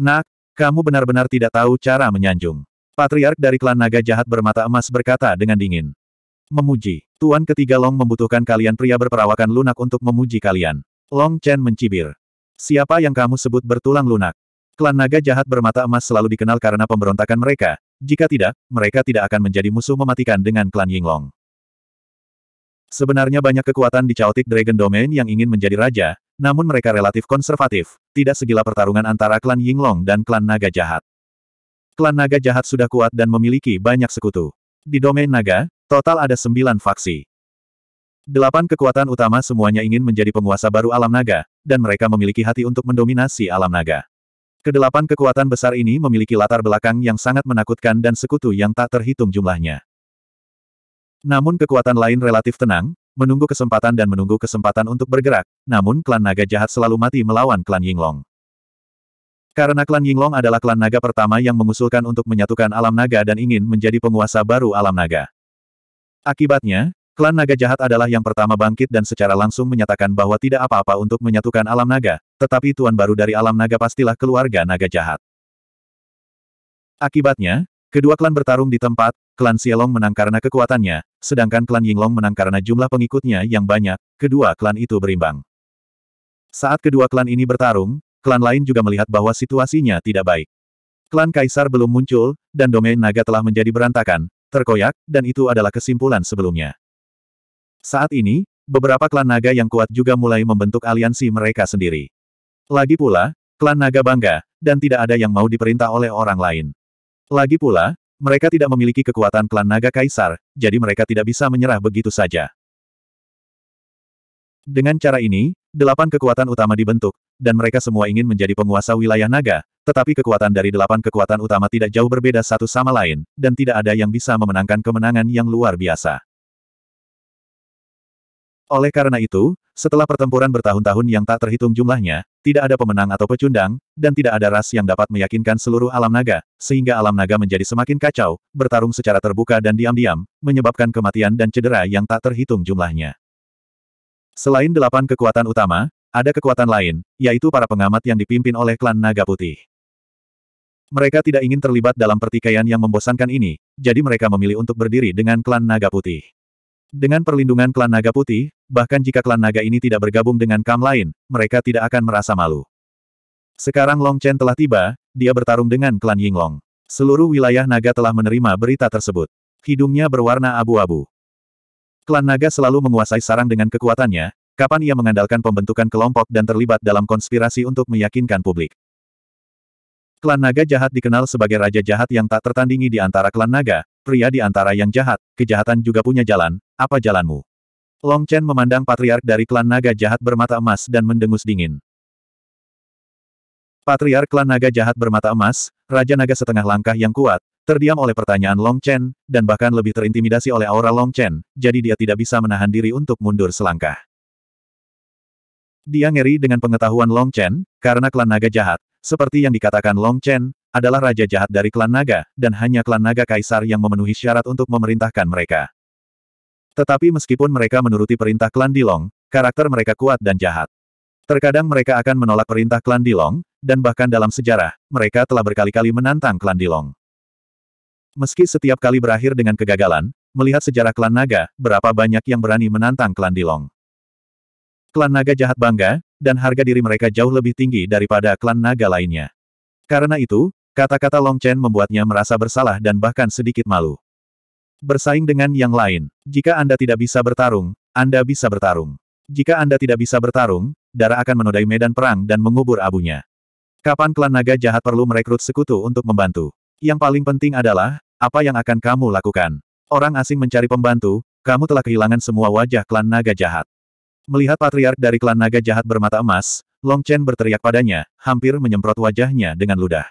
Nak, kamu benar-benar tidak tahu cara menyanjung. Patriark dari klan naga jahat bermata emas berkata dengan dingin. Memuji. Tuan ketiga Long membutuhkan kalian pria berperawakan lunak untuk memuji kalian. Long Chen mencibir. Siapa yang kamu sebut bertulang lunak? Klan naga jahat bermata emas selalu dikenal karena pemberontakan mereka. Jika tidak, mereka tidak akan menjadi musuh mematikan dengan klan Yinglong. Sebenarnya banyak kekuatan di Chaotic Dragon Domain yang ingin menjadi raja, namun mereka relatif konservatif, tidak segila pertarungan antara klan Yinglong dan klan naga jahat. Klan naga jahat sudah kuat dan memiliki banyak sekutu. Di domain naga, total ada sembilan faksi. Delapan kekuatan utama semuanya ingin menjadi penguasa baru alam naga, dan mereka memiliki hati untuk mendominasi alam naga. Kedelapan kekuatan besar ini memiliki latar belakang yang sangat menakutkan dan sekutu yang tak terhitung jumlahnya. Namun kekuatan lain relatif tenang, menunggu kesempatan dan menunggu kesempatan untuk bergerak, namun klan naga jahat selalu mati melawan klan Yinglong. Karena klan Yinglong adalah klan naga pertama yang mengusulkan untuk menyatukan alam naga dan ingin menjadi penguasa baru alam naga. Akibatnya, klan naga jahat adalah yang pertama bangkit dan secara langsung menyatakan bahwa tidak apa-apa untuk menyatukan alam naga, tetapi tuan baru dari alam naga pastilah keluarga naga jahat. Akibatnya, kedua klan bertarung di tempat, klan Xielong menang karena kekuatannya, sedangkan klan Yinglong menang karena jumlah pengikutnya yang banyak, kedua klan itu berimbang. Saat kedua klan ini bertarung, Klan lain juga melihat bahwa situasinya tidak baik. Klan Kaisar belum muncul, dan domain naga telah menjadi berantakan, terkoyak, dan itu adalah kesimpulan sebelumnya. Saat ini, beberapa klan naga yang kuat juga mulai membentuk aliansi mereka sendiri. Lagi pula, klan naga bangga, dan tidak ada yang mau diperintah oleh orang lain. Lagi pula, mereka tidak memiliki kekuatan klan naga kaisar, jadi mereka tidak bisa menyerah begitu saja. Dengan cara ini, Delapan kekuatan utama dibentuk, dan mereka semua ingin menjadi penguasa wilayah naga, tetapi kekuatan dari delapan kekuatan utama tidak jauh berbeda satu sama lain, dan tidak ada yang bisa memenangkan kemenangan yang luar biasa. Oleh karena itu, setelah pertempuran bertahun-tahun yang tak terhitung jumlahnya, tidak ada pemenang atau pecundang, dan tidak ada ras yang dapat meyakinkan seluruh alam naga, sehingga alam naga menjadi semakin kacau, bertarung secara terbuka dan diam-diam, menyebabkan kematian dan cedera yang tak terhitung jumlahnya. Selain delapan kekuatan utama, ada kekuatan lain, yaitu para pengamat yang dipimpin oleh klan Naga Putih. Mereka tidak ingin terlibat dalam pertikaian yang membosankan ini, jadi mereka memilih untuk berdiri dengan klan Naga Putih. Dengan perlindungan klan Naga Putih, bahkan jika klan Naga ini tidak bergabung dengan kam lain, mereka tidak akan merasa malu. Sekarang Long Chen telah tiba, dia bertarung dengan klan Yinglong. Seluruh wilayah naga telah menerima berita tersebut. Hidungnya berwarna abu-abu. Klan Naga selalu menguasai sarang dengan kekuatannya, kapan ia mengandalkan pembentukan kelompok dan terlibat dalam konspirasi untuk meyakinkan publik. Klan Naga jahat dikenal sebagai raja jahat yang tak tertandingi di antara klan Naga, pria di antara yang jahat, kejahatan juga punya jalan, apa jalanmu? Long Chen memandang patriark dari klan Naga jahat bermata emas dan mendengus dingin. Patriark klan naga jahat bermata emas, Raja Naga setengah langkah yang kuat, terdiam oleh pertanyaan Long Chen, dan bahkan lebih terintimidasi oleh aura Long Chen, jadi dia tidak bisa menahan diri untuk mundur selangkah. Dia ngeri dengan pengetahuan Long Chen, karena klan naga jahat, seperti yang dikatakan Long Chen, adalah raja jahat dari klan naga, dan hanya klan naga kaisar yang memenuhi syarat untuk memerintahkan mereka. Tetapi meskipun mereka menuruti perintah klan Dilong, karakter mereka kuat dan jahat. Terkadang mereka akan menolak perintah klan Dilong, dan bahkan dalam sejarah, mereka telah berkali-kali menantang klan Dilong. Meski setiap kali berakhir dengan kegagalan, melihat sejarah klan naga, berapa banyak yang berani menantang klan Dilong. Klan naga jahat bangga, dan harga diri mereka jauh lebih tinggi daripada klan naga lainnya. Karena itu, kata-kata Long Chen membuatnya merasa bersalah dan bahkan sedikit malu. Bersaing dengan yang lain, jika Anda tidak bisa bertarung, Anda bisa bertarung. Jika Anda tidak bisa bertarung, darah akan menodai medan perang dan mengubur abunya. Kapan klan naga jahat perlu merekrut sekutu untuk membantu? Yang paling penting adalah, apa yang akan kamu lakukan? Orang asing mencari pembantu, kamu telah kehilangan semua wajah klan naga jahat. Melihat patriark dari klan naga jahat bermata emas, Long Chen berteriak padanya, hampir menyemprot wajahnya dengan ludah.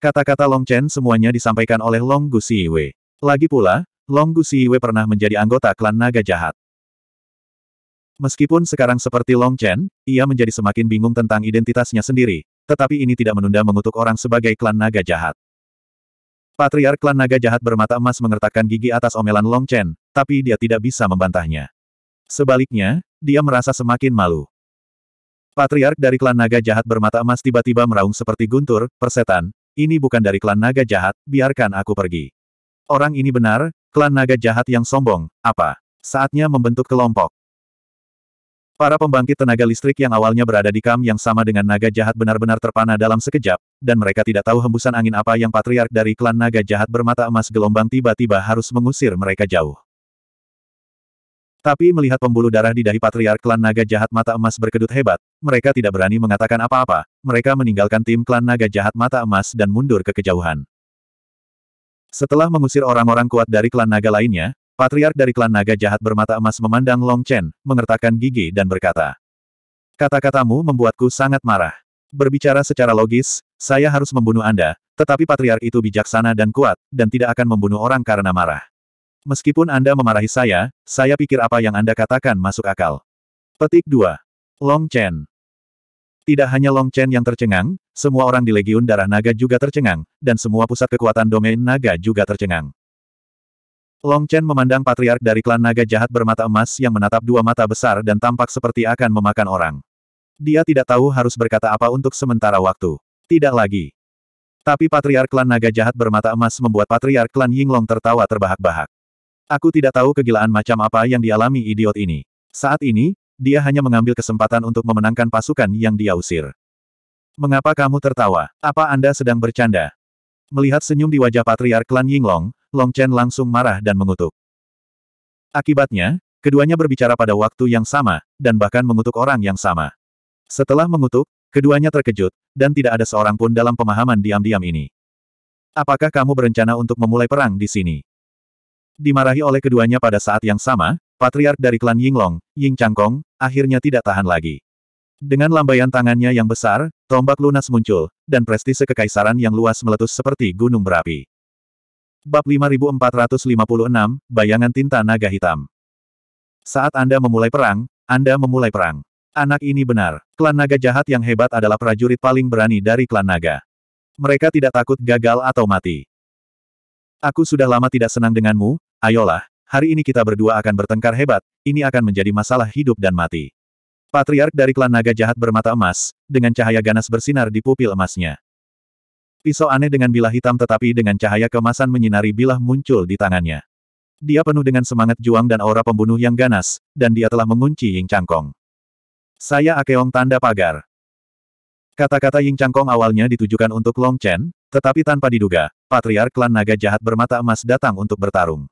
Kata-kata Long Chen semuanya disampaikan oleh Long Gu Siwe. Lagi pula, Long Gu Siwe pernah menjadi anggota klan naga jahat. Meskipun sekarang seperti Long Chen, ia menjadi semakin bingung tentang identitasnya sendiri, tetapi ini tidak menunda mengutuk orang sebagai klan naga jahat. Patriark klan naga jahat bermata emas mengertakkan gigi atas omelan Long Chen, tapi dia tidak bisa membantahnya. Sebaliknya, dia merasa semakin malu. Patriark dari klan naga jahat bermata emas tiba-tiba meraung seperti guntur, persetan, ini bukan dari klan naga jahat, biarkan aku pergi. Orang ini benar, klan naga jahat yang sombong, apa? Saatnya membentuk kelompok. Para pembangkit tenaga listrik yang awalnya berada di kam yang sama dengan naga jahat benar-benar terpana dalam sekejap, dan mereka tidak tahu hembusan angin apa yang patriark dari klan naga jahat bermata emas gelombang tiba-tiba harus mengusir mereka jauh. Tapi melihat pembuluh darah di dahi patriark klan naga jahat mata emas berkedut hebat, mereka tidak berani mengatakan apa-apa, mereka meninggalkan tim klan naga jahat mata emas dan mundur ke kejauhan. Setelah mengusir orang-orang kuat dari klan naga lainnya, Patriark dari klan naga jahat bermata emas memandang Long Chen, mengertakkan gigi dan berkata. Kata-katamu membuatku sangat marah. Berbicara secara logis, saya harus membunuh Anda, tetapi Patriark itu bijaksana dan kuat, dan tidak akan membunuh orang karena marah. Meskipun Anda memarahi saya, saya pikir apa yang Anda katakan masuk akal. Petik 2. Long Chen. Tidak hanya Long Chen yang tercengang, semua orang di Legiun Darah Naga juga tercengang, dan semua pusat kekuatan domain naga juga tercengang. Long Chen memandang patriark dari klan naga jahat bermata emas yang menatap dua mata besar dan tampak seperti akan memakan orang. Dia tidak tahu harus berkata apa untuk sementara waktu. Tidak lagi. Tapi patriark klan naga jahat bermata emas membuat patriark klan Yinglong tertawa terbahak-bahak. Aku tidak tahu kegilaan macam apa yang dialami idiot ini. Saat ini, dia hanya mengambil kesempatan untuk memenangkan pasukan yang dia usir. Mengapa kamu tertawa? Apa Anda sedang bercanda? Melihat senyum di wajah patriark klan Yinglong, Long Chen langsung marah dan mengutuk. Akibatnya, keduanya berbicara pada waktu yang sama, dan bahkan mengutuk orang yang sama. Setelah mengutuk, keduanya terkejut, dan tidak ada seorang pun dalam pemahaman diam-diam ini. Apakah kamu berencana untuk memulai perang di sini? Dimarahi oleh keduanya pada saat yang sama, patriark dari klan Yinglong, Ying Changkong, akhirnya tidak tahan lagi. Dengan lambaian tangannya yang besar, tombak lunas muncul, dan prestise kekaisaran yang luas meletus seperti gunung berapi. Bab 5456, Bayangan Tinta Naga Hitam. Saat Anda memulai perang, Anda memulai perang. Anak ini benar. Klan naga jahat yang hebat adalah prajurit paling berani dari klan naga. Mereka tidak takut gagal atau mati. Aku sudah lama tidak senang denganmu, ayolah, hari ini kita berdua akan bertengkar hebat, ini akan menjadi masalah hidup dan mati. Patriark dari klan naga jahat bermata emas, dengan cahaya ganas bersinar di pupil emasnya. Pisau aneh dengan bilah hitam tetapi dengan cahaya kemasan menyinari bilah muncul di tangannya. Dia penuh dengan semangat juang dan aura pembunuh yang ganas, dan dia telah mengunci Ying Changkong. Saya Akeong tanda pagar. Kata-kata Ying Changkong awalnya ditujukan untuk Long Chen, tetapi tanpa diduga, patriark klan naga jahat bermata emas datang untuk bertarung.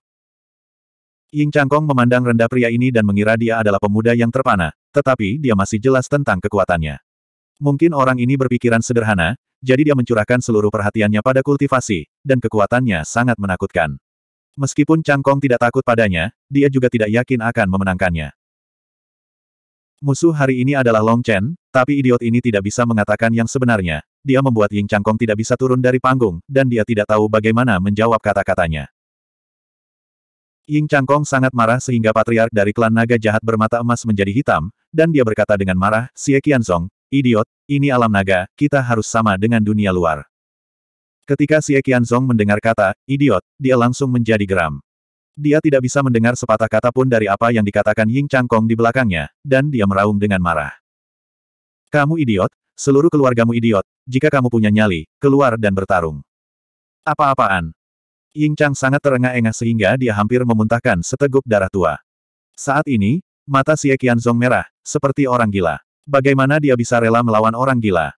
Ying Changkong memandang rendah pria ini dan mengira dia adalah pemuda yang terpana, tetapi dia masih jelas tentang kekuatannya. Mungkin orang ini berpikiran sederhana, jadi dia mencurahkan seluruh perhatiannya pada kultivasi, dan kekuatannya sangat menakutkan. Meskipun Cangkong tidak takut padanya, dia juga tidak yakin akan memenangkannya. Musuh hari ini adalah Long Chen, tapi idiot ini tidak bisa mengatakan yang sebenarnya. Dia membuat Ying Cangkong tidak bisa turun dari panggung, dan dia tidak tahu bagaimana menjawab kata-katanya. Ying Cangkong sangat marah sehingga patriark dari klan naga jahat bermata emas menjadi hitam, dan dia berkata dengan marah, Xie Qianzong, Idiot, ini alam naga, kita harus sama dengan dunia luar. Ketika Xie Qianzong mendengar kata, idiot, dia langsung menjadi geram. Dia tidak bisa mendengar sepatah kata pun dari apa yang dikatakan Ying Changkong di belakangnya, dan dia meraung dengan marah. Kamu idiot, seluruh keluargamu idiot, jika kamu punya nyali, keluar dan bertarung. Apa-apaan? Ying Chang sangat terengah-engah sehingga dia hampir memuntahkan seteguk darah tua. Saat ini, mata Xie Qianzong merah, seperti orang gila. Bagaimana dia bisa rela melawan orang gila?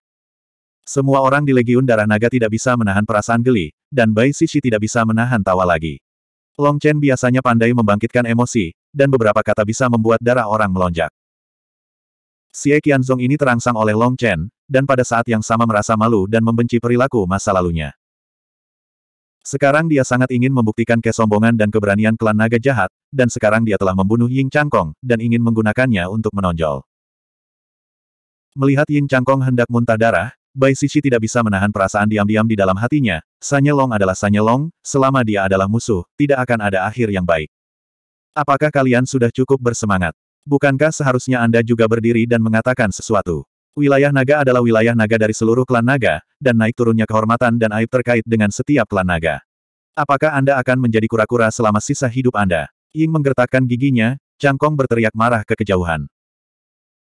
Semua orang di Legiun Darah Naga tidak bisa menahan perasaan geli, dan Bai Sisi tidak bisa menahan tawa lagi. Long Chen biasanya pandai membangkitkan emosi, dan beberapa kata bisa membuat darah orang melonjak. Xie Qianzong ini terangsang oleh Long Chen, dan pada saat yang sama merasa malu dan membenci perilaku masa lalunya. Sekarang dia sangat ingin membuktikan kesombongan dan keberanian klan naga jahat, dan sekarang dia telah membunuh Ying Changkong, dan ingin menggunakannya untuk menonjol. Melihat Yin Changkong hendak muntah darah, Bai Sisi tidak bisa menahan perasaan diam-diam di dalam hatinya, Long adalah Long, selama dia adalah musuh, tidak akan ada akhir yang baik. Apakah kalian sudah cukup bersemangat? Bukankah seharusnya Anda juga berdiri dan mengatakan sesuatu? Wilayah naga adalah wilayah naga dari seluruh klan naga, dan naik turunnya kehormatan dan aib terkait dengan setiap klan naga. Apakah Anda akan menjadi kura-kura selama sisa hidup Anda? Ying menggertakkan giginya, Changkong berteriak marah ke kejauhan.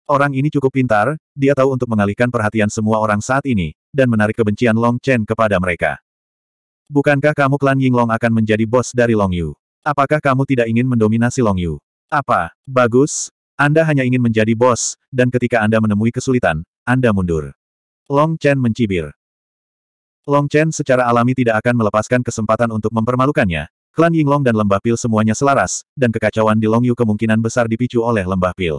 Orang ini cukup pintar, dia tahu untuk mengalihkan perhatian semua orang saat ini, dan menarik kebencian Long Chen kepada mereka. Bukankah kamu klan Yinglong akan menjadi bos dari Long Yu? Apakah kamu tidak ingin mendominasi Long Yu? Apa? Bagus, Anda hanya ingin menjadi bos, dan ketika Anda menemui kesulitan, Anda mundur. Long Chen mencibir. Long Chen secara alami tidak akan melepaskan kesempatan untuk mempermalukannya, Klan Yinglong dan Lembah Pil semuanya selaras, dan kekacauan di Long Yu kemungkinan besar dipicu oleh Lembah Pil.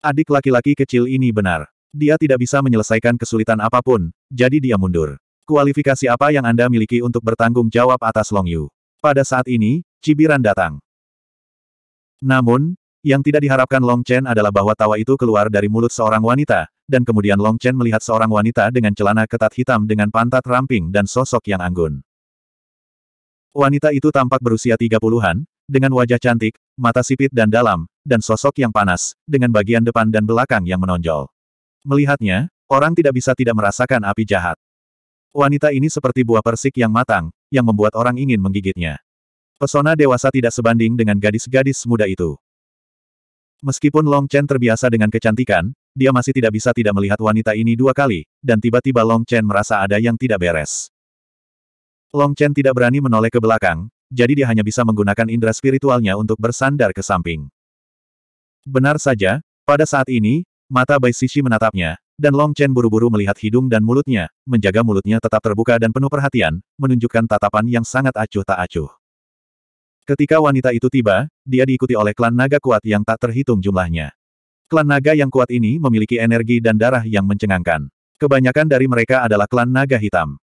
Adik laki-laki kecil ini benar. Dia tidak bisa menyelesaikan kesulitan apapun, jadi dia mundur. Kualifikasi apa yang Anda miliki untuk bertanggung jawab atas Long Yu? Pada saat ini, cibiran datang. Namun, yang tidak diharapkan Long Chen adalah bahwa tawa itu keluar dari mulut seorang wanita, dan kemudian Long Chen melihat seorang wanita dengan celana ketat hitam dengan pantat ramping dan sosok yang anggun. Wanita itu tampak berusia 30-an, dengan wajah cantik, mata sipit dan dalam, dan sosok yang panas, dengan bagian depan dan belakang yang menonjol. Melihatnya, orang tidak bisa tidak merasakan api jahat. Wanita ini seperti buah persik yang matang, yang membuat orang ingin menggigitnya. Pesona dewasa tidak sebanding dengan gadis-gadis muda itu. Meskipun Long Chen terbiasa dengan kecantikan, dia masih tidak bisa tidak melihat wanita ini dua kali, dan tiba-tiba Long Chen merasa ada yang tidak beres. Long Chen tidak berani menoleh ke belakang, jadi dia hanya bisa menggunakan indera spiritualnya untuk bersandar ke samping. Benar saja, pada saat ini, mata Bai Sisi menatapnya, dan Long Chen buru-buru melihat hidung dan mulutnya, menjaga mulutnya tetap terbuka dan penuh perhatian, menunjukkan tatapan yang sangat acuh tak acuh. Ketika wanita itu tiba, dia diikuti oleh klan naga kuat yang tak terhitung jumlahnya. Klan naga yang kuat ini memiliki energi dan darah yang mencengangkan. Kebanyakan dari mereka adalah klan naga hitam.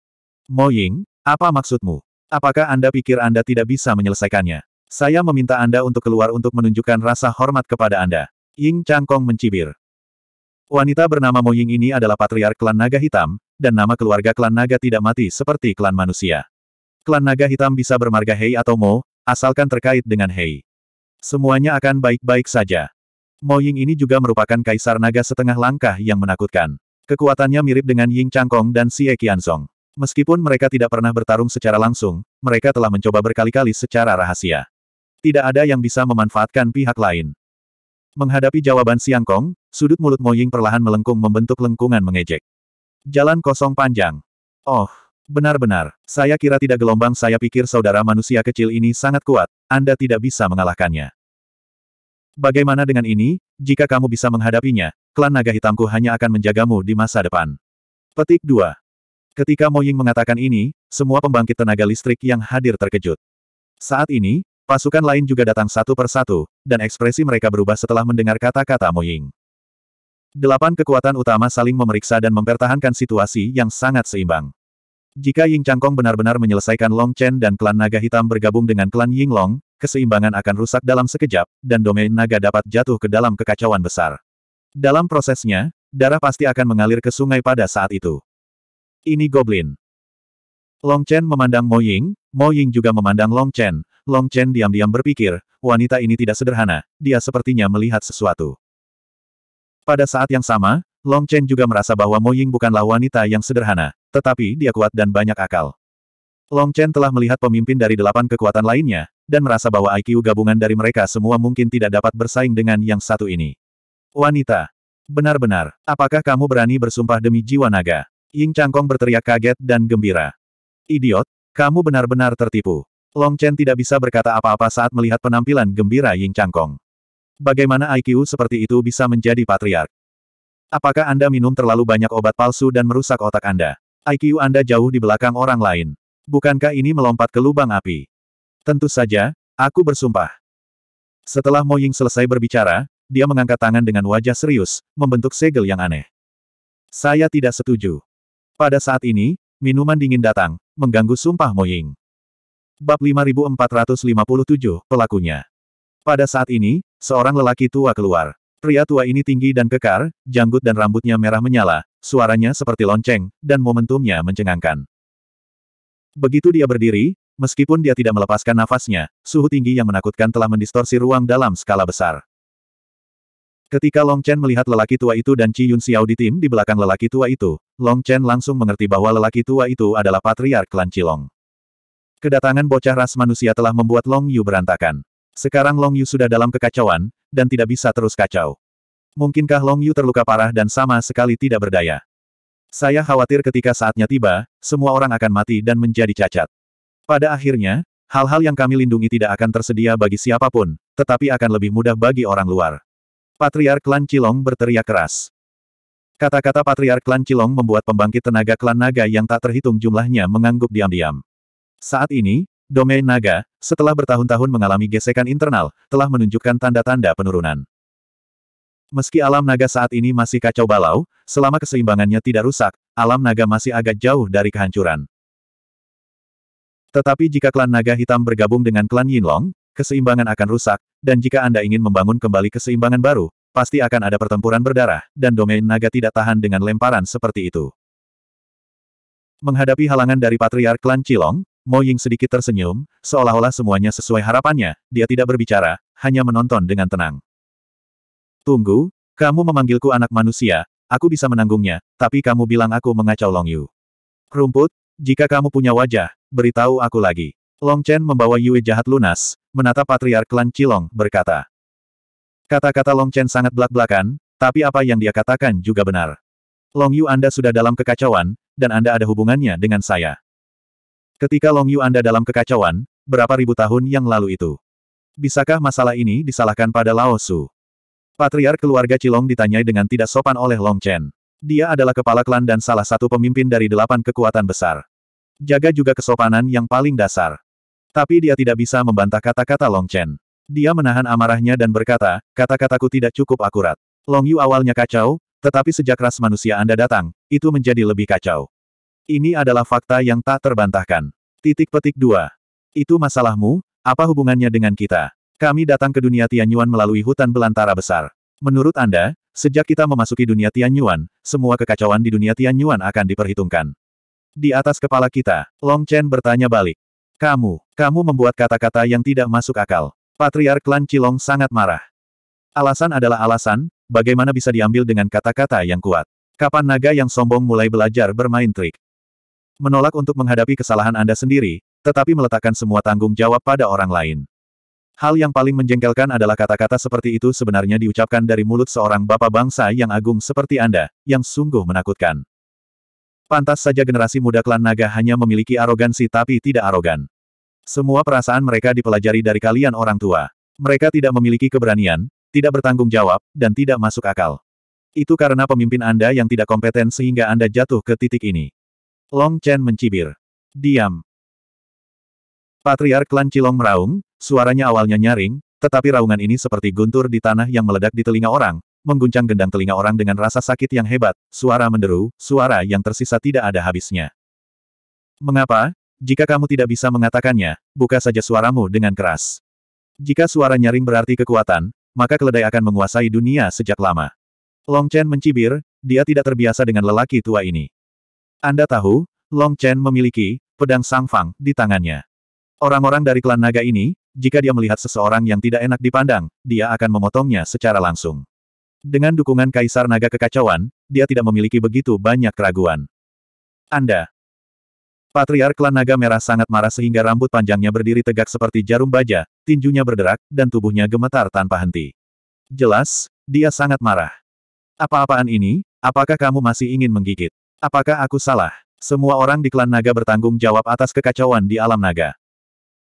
Mo Ying, apa maksudmu? Apakah Anda pikir Anda tidak bisa menyelesaikannya? Saya meminta Anda untuk keluar untuk menunjukkan rasa hormat kepada Anda. Ying Changkong mencibir. Wanita bernama Mo Ying ini adalah patriark klan naga hitam, dan nama keluarga klan naga tidak mati seperti klan manusia. Klan naga hitam bisa bermarga Hei atau Mo, asalkan terkait dengan Hei. Semuanya akan baik-baik saja. Mo Ying ini juga merupakan kaisar naga setengah langkah yang menakutkan. Kekuatannya mirip dengan Ying Changkong dan Xie Qianzong. Meskipun mereka tidak pernah bertarung secara langsung, mereka telah mencoba berkali-kali secara rahasia. Tidak ada yang bisa memanfaatkan pihak lain. Menghadapi jawaban Siang Kong, sudut mulut Moying perlahan melengkung membentuk lengkungan mengejek. Jalan kosong panjang. Oh, benar-benar, saya kira tidak gelombang saya pikir saudara manusia kecil ini sangat kuat, Anda tidak bisa mengalahkannya. Bagaimana dengan ini, jika kamu bisa menghadapinya, klan naga hitamku hanya akan menjagamu di masa depan. Petik 2. Ketika Moying mengatakan ini, semua pembangkit tenaga listrik yang hadir terkejut. Saat ini, Pasukan lain juga datang satu persatu, dan ekspresi mereka berubah setelah mendengar kata-kata Moying. Delapan kekuatan utama saling memeriksa dan mempertahankan situasi yang sangat seimbang. Jika Ying Changkong benar-benar menyelesaikan Long Chen dan klan naga hitam bergabung dengan klan Ying Long, keseimbangan akan rusak dalam sekejap, dan domain naga dapat jatuh ke dalam kekacauan besar. Dalam prosesnya, darah pasti akan mengalir ke sungai pada saat itu. Ini Goblin. Long Chen memandang Mo Ying, Mo Ying juga memandang Long Chen. Long Chen diam-diam berpikir, wanita ini tidak sederhana, dia sepertinya melihat sesuatu. Pada saat yang sama, Long Chen juga merasa bahwa Mo Ying bukanlah wanita yang sederhana, tetapi dia kuat dan banyak akal. Long Chen telah melihat pemimpin dari delapan kekuatan lainnya, dan merasa bahwa IQ gabungan dari mereka semua mungkin tidak dapat bersaing dengan yang satu ini. Wanita. Benar-benar, apakah kamu berani bersumpah demi jiwa naga? Ying Changkong berteriak kaget dan gembira. Idiot, kamu benar-benar tertipu. Long Chen tidak bisa berkata apa-apa saat melihat penampilan gembira Ying Changkong. Bagaimana IQ seperti itu bisa menjadi patriark? Apakah Anda minum terlalu banyak obat palsu dan merusak otak Anda? IQ Anda jauh di belakang orang lain. Bukankah ini melompat ke lubang api? Tentu saja, aku bersumpah. Setelah Mo Ying selesai berbicara, dia mengangkat tangan dengan wajah serius, membentuk segel yang aneh. Saya tidak setuju. Pada saat ini, Minuman dingin datang, mengganggu sumpah Moying. Bab 5457, pelakunya. Pada saat ini, seorang lelaki tua keluar. Pria tua ini tinggi dan kekar, janggut dan rambutnya merah menyala, suaranya seperti lonceng, dan momentumnya mencengangkan. Begitu dia berdiri, meskipun dia tidak melepaskan nafasnya, suhu tinggi yang menakutkan telah mendistorsi ruang dalam skala besar. Ketika Long Chen melihat lelaki tua itu dan Chi Yun Xiao di tim di belakang lelaki tua itu, Long Chen langsung mengerti bahwa lelaki tua itu adalah patriark klan Cilong. Kedatangan bocah ras manusia telah membuat Long Yu berantakan. Sekarang Long Yu sudah dalam kekacauan, dan tidak bisa terus kacau. Mungkinkah Long Yu terluka parah dan sama sekali tidak berdaya? Saya khawatir ketika saatnya tiba, semua orang akan mati dan menjadi cacat. Pada akhirnya, hal-hal yang kami lindungi tidak akan tersedia bagi siapapun, tetapi akan lebih mudah bagi orang luar. Patriark Klan Cilong berteriak keras. Kata-kata Patriark Klan Cilong membuat pembangkit tenaga klan naga yang tak terhitung jumlahnya mengangguk diam-diam. Saat ini, domain naga, setelah bertahun-tahun mengalami gesekan internal, telah menunjukkan tanda-tanda penurunan. Meski alam naga saat ini masih kacau balau, selama keseimbangannya tidak rusak, alam naga masih agak jauh dari kehancuran. Tetapi jika klan naga hitam bergabung dengan klan Yinlong, keseimbangan akan rusak, dan jika Anda ingin membangun kembali keseimbangan baru, pasti akan ada pertempuran berdarah, dan domain naga tidak tahan dengan lemparan seperti itu. Menghadapi halangan dari Patriark Klan Cilong, Mo Ying sedikit tersenyum, seolah-olah semuanya sesuai harapannya, dia tidak berbicara, hanya menonton dengan tenang. Tunggu, kamu memanggilku anak manusia, aku bisa menanggungnya, tapi kamu bilang aku mengacau Long Yu. Rumput, jika kamu punya wajah, beritahu aku lagi. Long Chen membawa Yue jahat lunas, menatap Patriark Klan Cilong, berkata. Kata-kata Long Chen sangat belak-belakan, tapi apa yang dia katakan juga benar. Long Yu Anda sudah dalam kekacauan, dan Anda ada hubungannya dengan saya. Ketika Long Yu Anda dalam kekacauan, berapa ribu tahun yang lalu itu? Bisakah masalah ini disalahkan pada Lao Su? Patriar keluarga Cilong ditanyai dengan tidak sopan oleh Long Chen. Dia adalah kepala klan dan salah satu pemimpin dari delapan kekuatan besar. Jaga juga kesopanan yang paling dasar. Tapi dia tidak bisa membantah kata-kata Long Chen. Dia menahan amarahnya dan berkata, kata-kataku tidak cukup akurat. Long Yu awalnya kacau, tetapi sejak ras manusia Anda datang, itu menjadi lebih kacau. Ini adalah fakta yang tak terbantahkan. Titik petik dua. Itu masalahmu, apa hubungannya dengan kita? Kami datang ke dunia Tianyuan melalui hutan belantara besar. Menurut Anda, sejak kita memasuki dunia Tianyuan, semua kekacauan di dunia Tianyuan akan diperhitungkan. Di atas kepala kita, Long Chen bertanya balik. Kamu, kamu membuat kata-kata yang tidak masuk akal. Patriark klan Cilong sangat marah. Alasan adalah alasan, bagaimana bisa diambil dengan kata-kata yang kuat. Kapan naga yang sombong mulai belajar bermain trik? Menolak untuk menghadapi kesalahan Anda sendiri, tetapi meletakkan semua tanggung jawab pada orang lain. Hal yang paling menjengkelkan adalah kata-kata seperti itu sebenarnya diucapkan dari mulut seorang bapak bangsa yang agung seperti Anda, yang sungguh menakutkan. Pantas saja generasi muda klan naga hanya memiliki arogansi tapi tidak arogan. Semua perasaan mereka dipelajari dari kalian orang tua. Mereka tidak memiliki keberanian, tidak bertanggung jawab, dan tidak masuk akal. Itu karena pemimpin Anda yang tidak kompeten sehingga Anda jatuh ke titik ini. Long Chen mencibir. Diam. Patriark klan Cilong meraung, suaranya awalnya nyaring, tetapi raungan ini seperti guntur di tanah yang meledak di telinga orang, mengguncang gendang telinga orang dengan rasa sakit yang hebat, suara menderu, suara yang tersisa tidak ada habisnya. Mengapa? Jika kamu tidak bisa mengatakannya, buka saja suaramu dengan keras. Jika suara nyaring berarti kekuatan, maka keledai akan menguasai dunia sejak lama. Long Chen mencibir, dia tidak terbiasa dengan lelaki tua ini. Anda tahu, Long Chen memiliki pedang sangfang di tangannya. Orang-orang dari klan naga ini, jika dia melihat seseorang yang tidak enak dipandang, dia akan memotongnya secara langsung. Dengan dukungan Kaisar Naga Kekacauan, dia tidak memiliki begitu banyak keraguan. Anda, Patriark Klan Naga Merah sangat marah sehingga rambut panjangnya berdiri tegak seperti jarum baja, tinjunya berderak, dan tubuhnya gemetar tanpa henti. Jelas, dia sangat marah. Apa-apaan ini, apakah kamu masih ingin menggigit? Apakah aku salah? Semua orang di klan naga bertanggung jawab atas kekacauan di alam naga.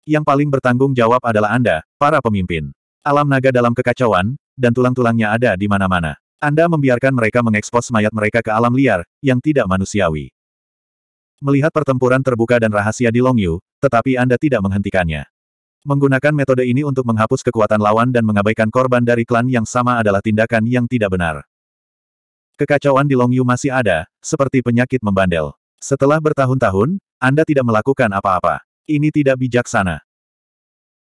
Yang paling bertanggung jawab adalah Anda, para pemimpin. Alam naga dalam kekacauan, dan tulang-tulangnya ada di mana-mana. Anda membiarkan mereka mengekspos mayat mereka ke alam liar, yang tidak manusiawi melihat pertempuran terbuka dan rahasia di Longyu, tetapi Anda tidak menghentikannya. Menggunakan metode ini untuk menghapus kekuatan lawan dan mengabaikan korban dari klan yang sama adalah tindakan yang tidak benar. Kekacauan di Longyu masih ada, seperti penyakit membandel. Setelah bertahun-tahun, Anda tidak melakukan apa-apa. Ini tidak bijaksana.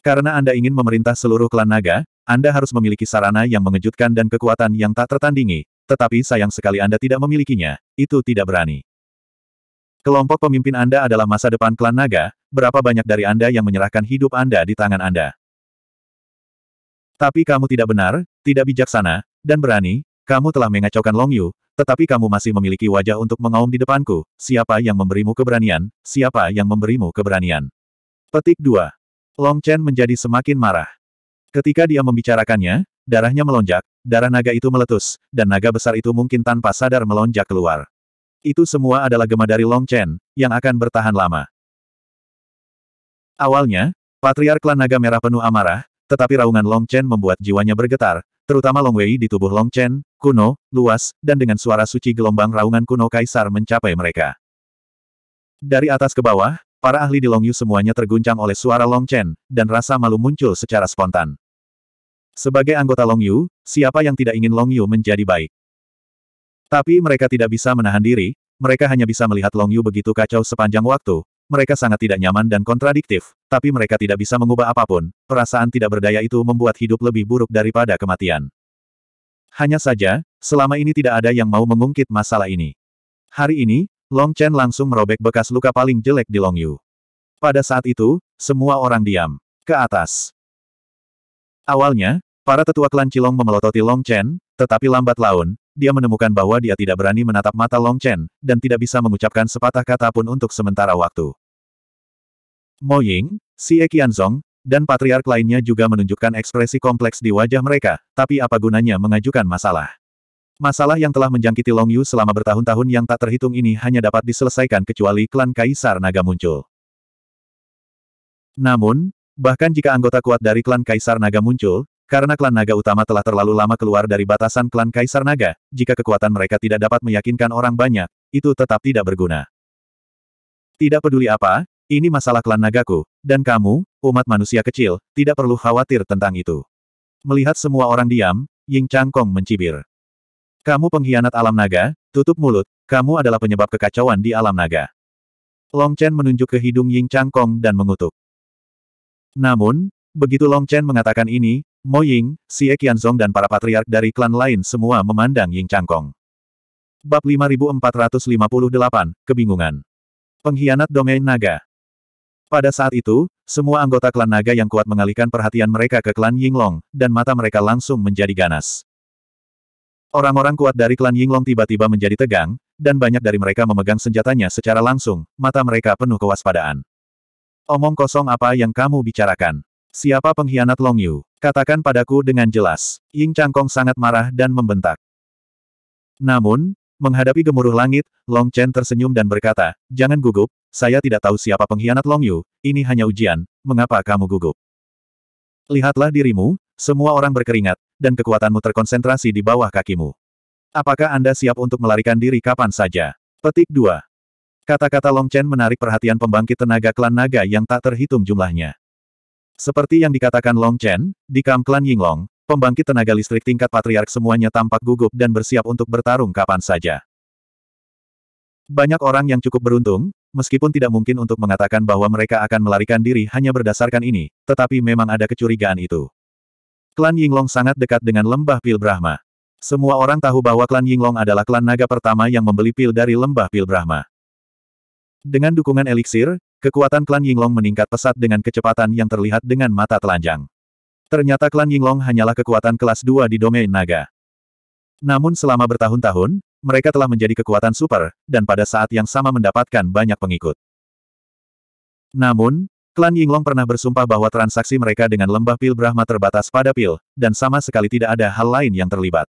Karena Anda ingin memerintah seluruh klan naga, Anda harus memiliki sarana yang mengejutkan dan kekuatan yang tak tertandingi, tetapi sayang sekali Anda tidak memilikinya, itu tidak berani. Kelompok pemimpin Anda adalah masa depan klan naga, berapa banyak dari Anda yang menyerahkan hidup Anda di tangan Anda. Tapi kamu tidak benar, tidak bijaksana, dan berani, kamu telah mengacaukan Long Yu, tetapi kamu masih memiliki wajah untuk mengaum di depanku, siapa yang memberimu keberanian, siapa yang memberimu keberanian. Petik 2. Long Chen menjadi semakin marah. Ketika dia membicarakannya, darahnya melonjak, darah naga itu meletus, dan naga besar itu mungkin tanpa sadar melonjak keluar. Itu semua adalah gema dari Long Chen, yang akan bertahan lama. Awalnya, Patriark Klan Naga Merah penuh amarah, tetapi raungan Long Chen membuat jiwanya bergetar, terutama Long Wei di tubuh Long Chen, kuno, luas, dan dengan suara suci gelombang raungan kuno kaisar mencapai mereka. Dari atas ke bawah, para ahli di Long Yu semuanya terguncang oleh suara Long Chen, dan rasa malu muncul secara spontan. Sebagai anggota Long Yu, siapa yang tidak ingin Long Yu menjadi baik? Tapi mereka tidak bisa menahan diri, mereka hanya bisa melihat Long Yu begitu kacau sepanjang waktu, mereka sangat tidak nyaman dan kontradiktif, tapi mereka tidak bisa mengubah apapun, perasaan tidak berdaya itu membuat hidup lebih buruk daripada kematian. Hanya saja, selama ini tidak ada yang mau mengungkit masalah ini. Hari ini, Long Chen langsung merobek bekas luka paling jelek di Long Yu. Pada saat itu, semua orang diam. Ke atas. Awalnya, para tetua klan Cilong memelototi Long Chen, tetapi lambat laun, dia menemukan bahwa dia tidak berani menatap mata Long Chen, dan tidak bisa mengucapkan sepatah kata pun untuk sementara waktu. Mo Ying, Si Eki Qianzong, dan patriark lainnya juga menunjukkan ekspresi kompleks di wajah mereka, tapi apa gunanya mengajukan masalah? Masalah yang telah menjangkiti Long Yu selama bertahun-tahun yang tak terhitung ini hanya dapat diselesaikan kecuali klan Kaisar Naga muncul. Namun, bahkan jika anggota kuat dari klan Kaisar Naga muncul, karena klan naga utama telah terlalu lama keluar dari batasan klan kaisar naga, jika kekuatan mereka tidak dapat meyakinkan orang banyak, itu tetap tidak berguna. Tidak peduli apa, ini masalah klan nagaku, dan kamu, umat manusia kecil, tidak perlu khawatir tentang itu. Melihat semua orang diam, Ying Changkong mencibir. Kamu pengkhianat alam naga, tutup mulut, kamu adalah penyebab kekacauan di alam naga. Long Chen menunjuk ke hidung Ying Changkong dan mengutuk. Namun, begitu Long Chen mengatakan ini, Mo Ying, Xie Qianzong dan para patriark dari klan lain semua memandang Ying Changkong. Bab 5458, Kebingungan. Pengkhianat Domain Naga. Pada saat itu, semua anggota klan naga yang kuat mengalihkan perhatian mereka ke klan Yinglong, dan mata mereka langsung menjadi ganas. Orang-orang kuat dari klan Yinglong tiba-tiba menjadi tegang, dan banyak dari mereka memegang senjatanya secara langsung, mata mereka penuh kewaspadaan. Omong kosong apa yang kamu bicarakan? Siapa pengkhianat Long Yu? Katakan padaku dengan jelas. Ying Changkong sangat marah dan membentak. Namun, menghadapi gemuruh langit, Long Chen tersenyum dan berkata, Jangan gugup, saya tidak tahu siapa pengkhianat Long Yu, ini hanya ujian, mengapa kamu gugup? Lihatlah dirimu, semua orang berkeringat, dan kekuatanmu terkonsentrasi di bawah kakimu. Apakah Anda siap untuk melarikan diri kapan saja? Petik 2. Kata-kata Long Chen menarik perhatian pembangkit tenaga klan naga yang tak terhitung jumlahnya. Seperti yang dikatakan Long Chen, di Kam klan Yinglong, pembangkit tenaga listrik tingkat patriark semuanya tampak gugup dan bersiap untuk bertarung kapan saja. Banyak orang yang cukup beruntung, meskipun tidak mungkin untuk mengatakan bahwa mereka akan melarikan diri hanya berdasarkan ini, tetapi memang ada kecurigaan itu. Klan Yinglong sangat dekat dengan lembah Pil Brahma. Semua orang tahu bahwa klan Yinglong adalah klan naga pertama yang membeli pil dari lembah Pil Brahma. Dengan dukungan eliksir, Kekuatan klan Yinglong meningkat pesat dengan kecepatan yang terlihat dengan mata telanjang. Ternyata klan Yinglong hanyalah kekuatan kelas 2 di domain naga. Namun selama bertahun-tahun, mereka telah menjadi kekuatan super, dan pada saat yang sama mendapatkan banyak pengikut. Namun, klan Yinglong pernah bersumpah bahwa transaksi mereka dengan lembah pil Brahma terbatas pada pil, dan sama sekali tidak ada hal lain yang terlibat.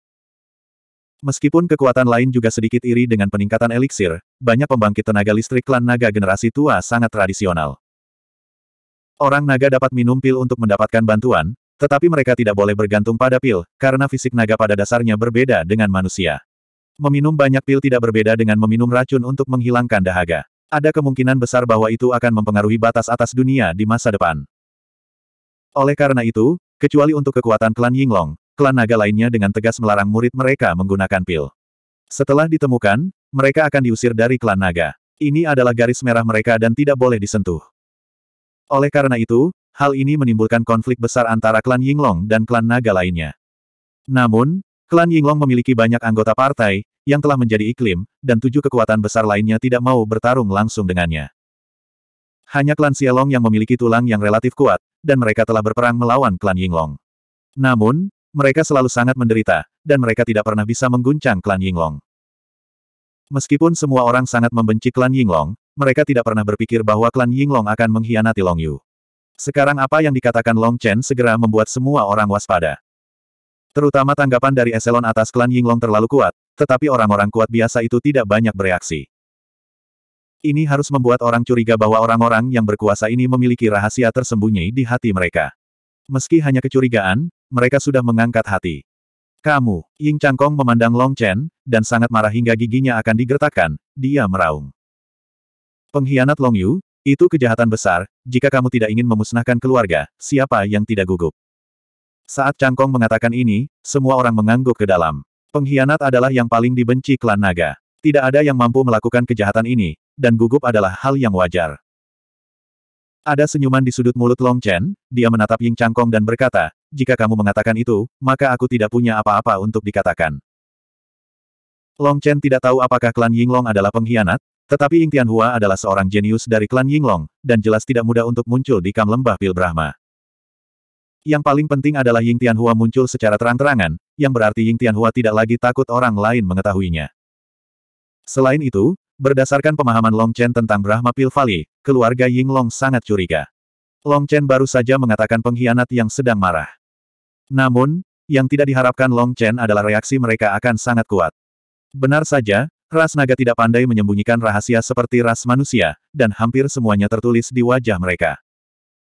Meskipun kekuatan lain juga sedikit iri dengan peningkatan eliksir, banyak pembangkit tenaga listrik klan naga generasi tua sangat tradisional. Orang naga dapat minum pil untuk mendapatkan bantuan, tetapi mereka tidak boleh bergantung pada pil, karena fisik naga pada dasarnya berbeda dengan manusia. Meminum banyak pil tidak berbeda dengan meminum racun untuk menghilangkan dahaga. Ada kemungkinan besar bahwa itu akan mempengaruhi batas atas dunia di masa depan. Oleh karena itu, kecuali untuk kekuatan klan Yinglong, klan naga lainnya dengan tegas melarang murid mereka menggunakan pil. Setelah ditemukan, mereka akan diusir dari klan naga. Ini adalah garis merah mereka dan tidak boleh disentuh. Oleh karena itu, hal ini menimbulkan konflik besar antara klan Yinglong dan klan naga lainnya. Namun, klan Yinglong memiliki banyak anggota partai, yang telah menjadi iklim, dan tujuh kekuatan besar lainnya tidak mau bertarung langsung dengannya. Hanya klan Xielong yang memiliki tulang yang relatif kuat, dan mereka telah berperang melawan klan Yinglong. Namun, mereka selalu sangat menderita, dan mereka tidak pernah bisa mengguncang klan Yinglong. Meskipun semua orang sangat membenci klan Yinglong, mereka tidak pernah berpikir bahwa klan Yinglong akan mengkhianati Long Yu. Sekarang apa yang dikatakan Long Chen segera membuat semua orang waspada. Terutama tanggapan dari eselon atas klan Yinglong terlalu kuat, tetapi orang-orang kuat biasa itu tidak banyak bereaksi. Ini harus membuat orang curiga bahwa orang-orang yang berkuasa ini memiliki rahasia tersembunyi di hati mereka. Meski hanya kecurigaan, mereka sudah mengangkat hati. Kamu, Ying Changkong memandang Long Chen, dan sangat marah hingga giginya akan digertakkan, dia meraung. Pengkhianat Long Yu, itu kejahatan besar, jika kamu tidak ingin memusnahkan keluarga, siapa yang tidak gugup? Saat Changkong mengatakan ini, semua orang mengangguk ke dalam. Pengkhianat adalah yang paling dibenci klan naga. Tidak ada yang mampu melakukan kejahatan ini, dan gugup adalah hal yang wajar. Ada senyuman di sudut mulut Long Chen, dia menatap Ying Changkong dan berkata, jika kamu mengatakan itu, maka aku tidak punya apa-apa untuk dikatakan. Long Chen tidak tahu apakah klan Yinglong adalah pengkhianat, tetapi Ying Tianhua adalah seorang jenius dari klan Yinglong, dan jelas tidak mudah untuk muncul di kam lembah Pil Brahma. Yang paling penting adalah Ying Tianhua muncul secara terang-terangan, yang berarti Ying Tianhua tidak lagi takut orang lain mengetahuinya. Selain itu, berdasarkan pemahaman Long Chen tentang Brahma Pil Valley, keluarga Yinglong sangat curiga. Long Chen baru saja mengatakan pengkhianat yang sedang marah. Namun, yang tidak diharapkan Long Chen adalah reaksi mereka akan sangat kuat. Benar saja, ras naga tidak pandai menyembunyikan rahasia seperti ras manusia, dan hampir semuanya tertulis di wajah mereka.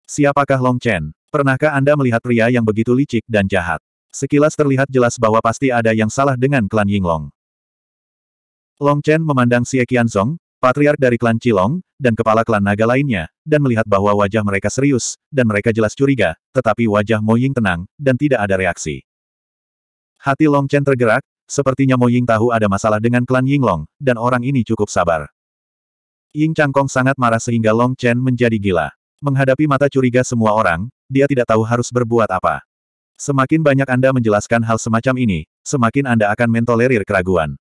Siapakah Long Chen? Pernahkah Anda melihat pria yang begitu licik dan jahat? Sekilas terlihat jelas bahwa pasti ada yang salah dengan klan Yinglong. Long Chen memandang Xie Qianzong, patriark dari klan Cilong, dan kepala klan naga lainnya, dan melihat bahwa wajah mereka serius, dan mereka jelas curiga, tetapi wajah Mo Ying tenang, dan tidak ada reaksi. Hati Long Chen tergerak, sepertinya Mo Ying tahu ada masalah dengan klan Ying Long dan orang ini cukup sabar. Ying Changkong sangat marah sehingga Long Chen menjadi gila. Menghadapi mata curiga semua orang, dia tidak tahu harus berbuat apa. Semakin banyak Anda menjelaskan hal semacam ini, semakin Anda akan mentolerir keraguan.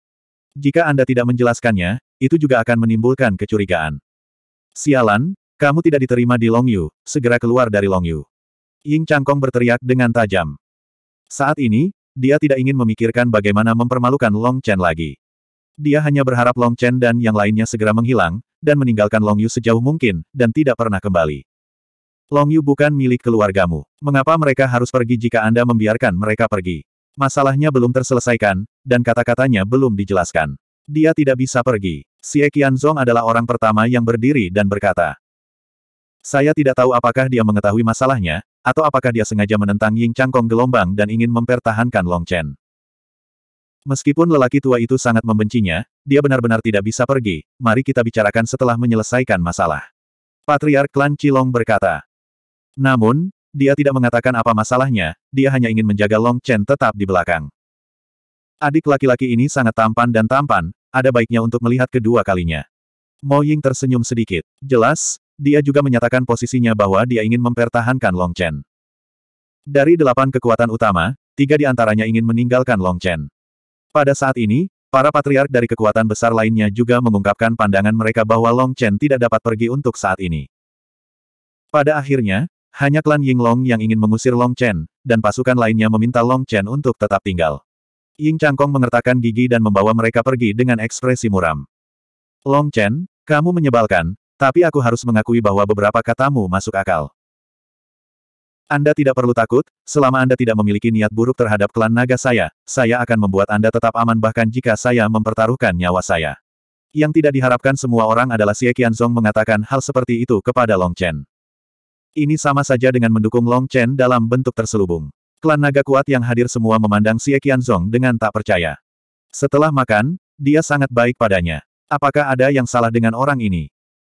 Jika Anda tidak menjelaskannya, itu juga akan menimbulkan kecurigaan. Sialan, kamu tidak diterima di Longyu, segera keluar dari Longyu. Ying Changkong berteriak dengan tajam. Saat ini, dia tidak ingin memikirkan bagaimana mempermalukan Long Chen lagi. Dia hanya berharap Long Chen dan yang lainnya segera menghilang, dan meninggalkan Long Yu sejauh mungkin, dan tidak pernah kembali. Long Yu bukan milik keluargamu. Mengapa mereka harus pergi jika Anda membiarkan mereka pergi? Masalahnya belum terselesaikan, dan kata-katanya belum dijelaskan. Dia tidak bisa pergi. Xie Qianzong adalah orang pertama yang berdiri dan berkata. Saya tidak tahu apakah dia mengetahui masalahnya, atau apakah dia sengaja menentang Ying Changkong gelombang dan ingin mempertahankan Long Chen. Meskipun lelaki tua itu sangat membencinya, dia benar-benar tidak bisa pergi, mari kita bicarakan setelah menyelesaikan masalah. Patriark klan Cilong berkata. Namun, dia tidak mengatakan apa masalahnya, dia hanya ingin menjaga Long Chen tetap di belakang. Adik laki-laki ini sangat tampan dan tampan, ada baiknya untuk melihat kedua kalinya. Mo Ying tersenyum sedikit. Jelas, dia juga menyatakan posisinya bahwa dia ingin mempertahankan Long Chen. Dari delapan kekuatan utama, tiga di antaranya ingin meninggalkan Long Chen. Pada saat ini, para patriark dari kekuatan besar lainnya juga mengungkapkan pandangan mereka bahwa Long Chen tidak dapat pergi untuk saat ini. Pada akhirnya, hanya klan Ying Long yang ingin mengusir Long Chen, dan pasukan lainnya meminta Long Chen untuk tetap tinggal. Ying Changkong mengertakkan gigi dan membawa mereka pergi dengan ekspresi muram. Long Chen, kamu menyebalkan, tapi aku harus mengakui bahwa beberapa katamu masuk akal. Anda tidak perlu takut, selama Anda tidak memiliki niat buruk terhadap klan naga saya, saya akan membuat Anda tetap aman bahkan jika saya mempertaruhkan nyawa saya. Yang tidak diharapkan semua orang adalah Xie Qianzong mengatakan hal seperti itu kepada Long Chen. Ini sama saja dengan mendukung Long Chen dalam bentuk terselubung. Klan naga kuat yang hadir semua memandang Xie Qianzong dengan tak percaya. Setelah makan, dia sangat baik padanya. Apakah ada yang salah dengan orang ini?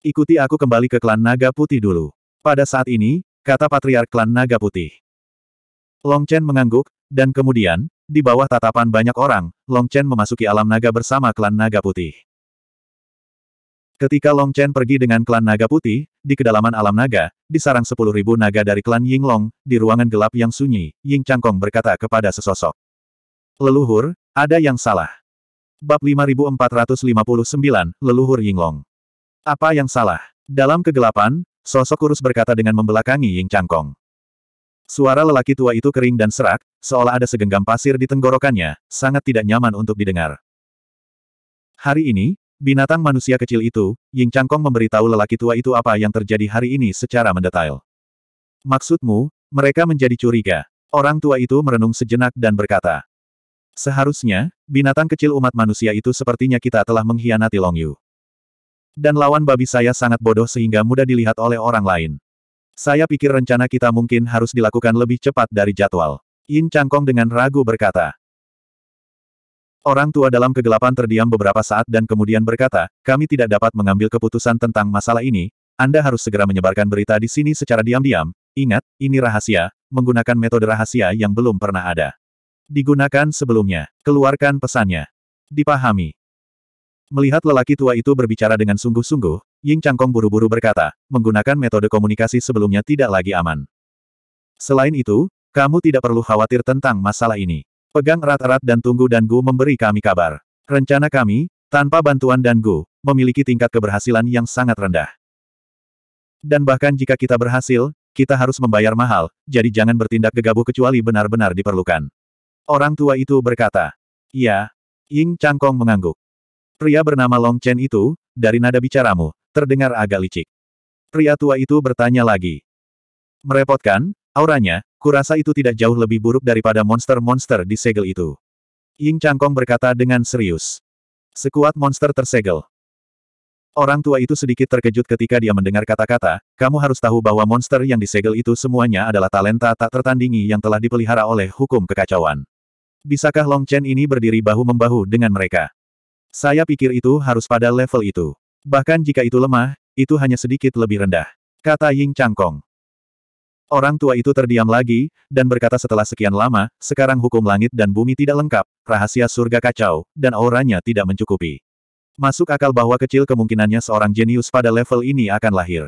Ikuti aku kembali ke klan naga putih dulu. Pada saat ini, kata patriark klan naga putih. Long Chen mengangguk, dan kemudian, di bawah tatapan banyak orang, Long Chen memasuki alam naga bersama klan naga putih. Ketika Long Chen pergi dengan klan naga putih, di kedalaman alam naga, sarang sepuluh ribu naga dari klan Ying Long, di ruangan gelap yang sunyi, Ying Changkong berkata kepada sesosok. Leluhur, ada yang salah. Bab 5459, Leluhur Ying Long. Apa yang salah? Dalam kegelapan, sosok kurus berkata dengan membelakangi Ying Changkong. Suara lelaki tua itu kering dan serak, seolah ada segenggam pasir di tenggorokannya, sangat tidak nyaman untuk didengar. Hari ini, Binatang manusia kecil itu, Ying Changkong memberitahu lelaki tua itu apa yang terjadi hari ini secara mendetail. Maksudmu, mereka menjadi curiga. Orang tua itu merenung sejenak dan berkata. Seharusnya, binatang kecil umat manusia itu sepertinya kita telah mengkhianati Long Yu. Dan lawan babi saya sangat bodoh sehingga mudah dilihat oleh orang lain. Saya pikir rencana kita mungkin harus dilakukan lebih cepat dari jadwal. Yin Changkong dengan ragu berkata. Orang tua dalam kegelapan terdiam beberapa saat dan kemudian berkata, kami tidak dapat mengambil keputusan tentang masalah ini, Anda harus segera menyebarkan berita di sini secara diam-diam, ingat, ini rahasia, menggunakan metode rahasia yang belum pernah ada. Digunakan sebelumnya, keluarkan pesannya. Dipahami. Melihat lelaki tua itu berbicara dengan sungguh-sungguh, Ying Changkong buru-buru berkata, menggunakan metode komunikasi sebelumnya tidak lagi aman. Selain itu, kamu tidak perlu khawatir tentang masalah ini. Pegang erat-erat dan tunggu dan Gu memberi kami kabar. Rencana kami, tanpa bantuan dan Gu, memiliki tingkat keberhasilan yang sangat rendah. Dan bahkan jika kita berhasil, kita harus membayar mahal, jadi jangan bertindak gegabah kecuali benar-benar diperlukan. Orang tua itu berkata. Ya. Ying Changkong mengangguk. Pria bernama Long Chen itu, dari nada bicaramu, terdengar agak licik. Pria tua itu bertanya lagi. Merepotkan, auranya, Kurasa itu tidak jauh lebih buruk daripada monster-monster di segel itu. Ying Changkong berkata dengan serius. Sekuat monster tersegel. Orang tua itu sedikit terkejut ketika dia mendengar kata-kata, kamu harus tahu bahwa monster yang disegel itu semuanya adalah talenta tak tertandingi yang telah dipelihara oleh hukum kekacauan. Bisakah Long Chen ini berdiri bahu-membahu dengan mereka? Saya pikir itu harus pada level itu. Bahkan jika itu lemah, itu hanya sedikit lebih rendah. Kata Ying Changkong. Orang tua itu terdiam lagi, dan berkata setelah sekian lama, sekarang hukum langit dan bumi tidak lengkap, rahasia surga kacau, dan auranya tidak mencukupi. Masuk akal bahwa kecil kemungkinannya seorang jenius pada level ini akan lahir.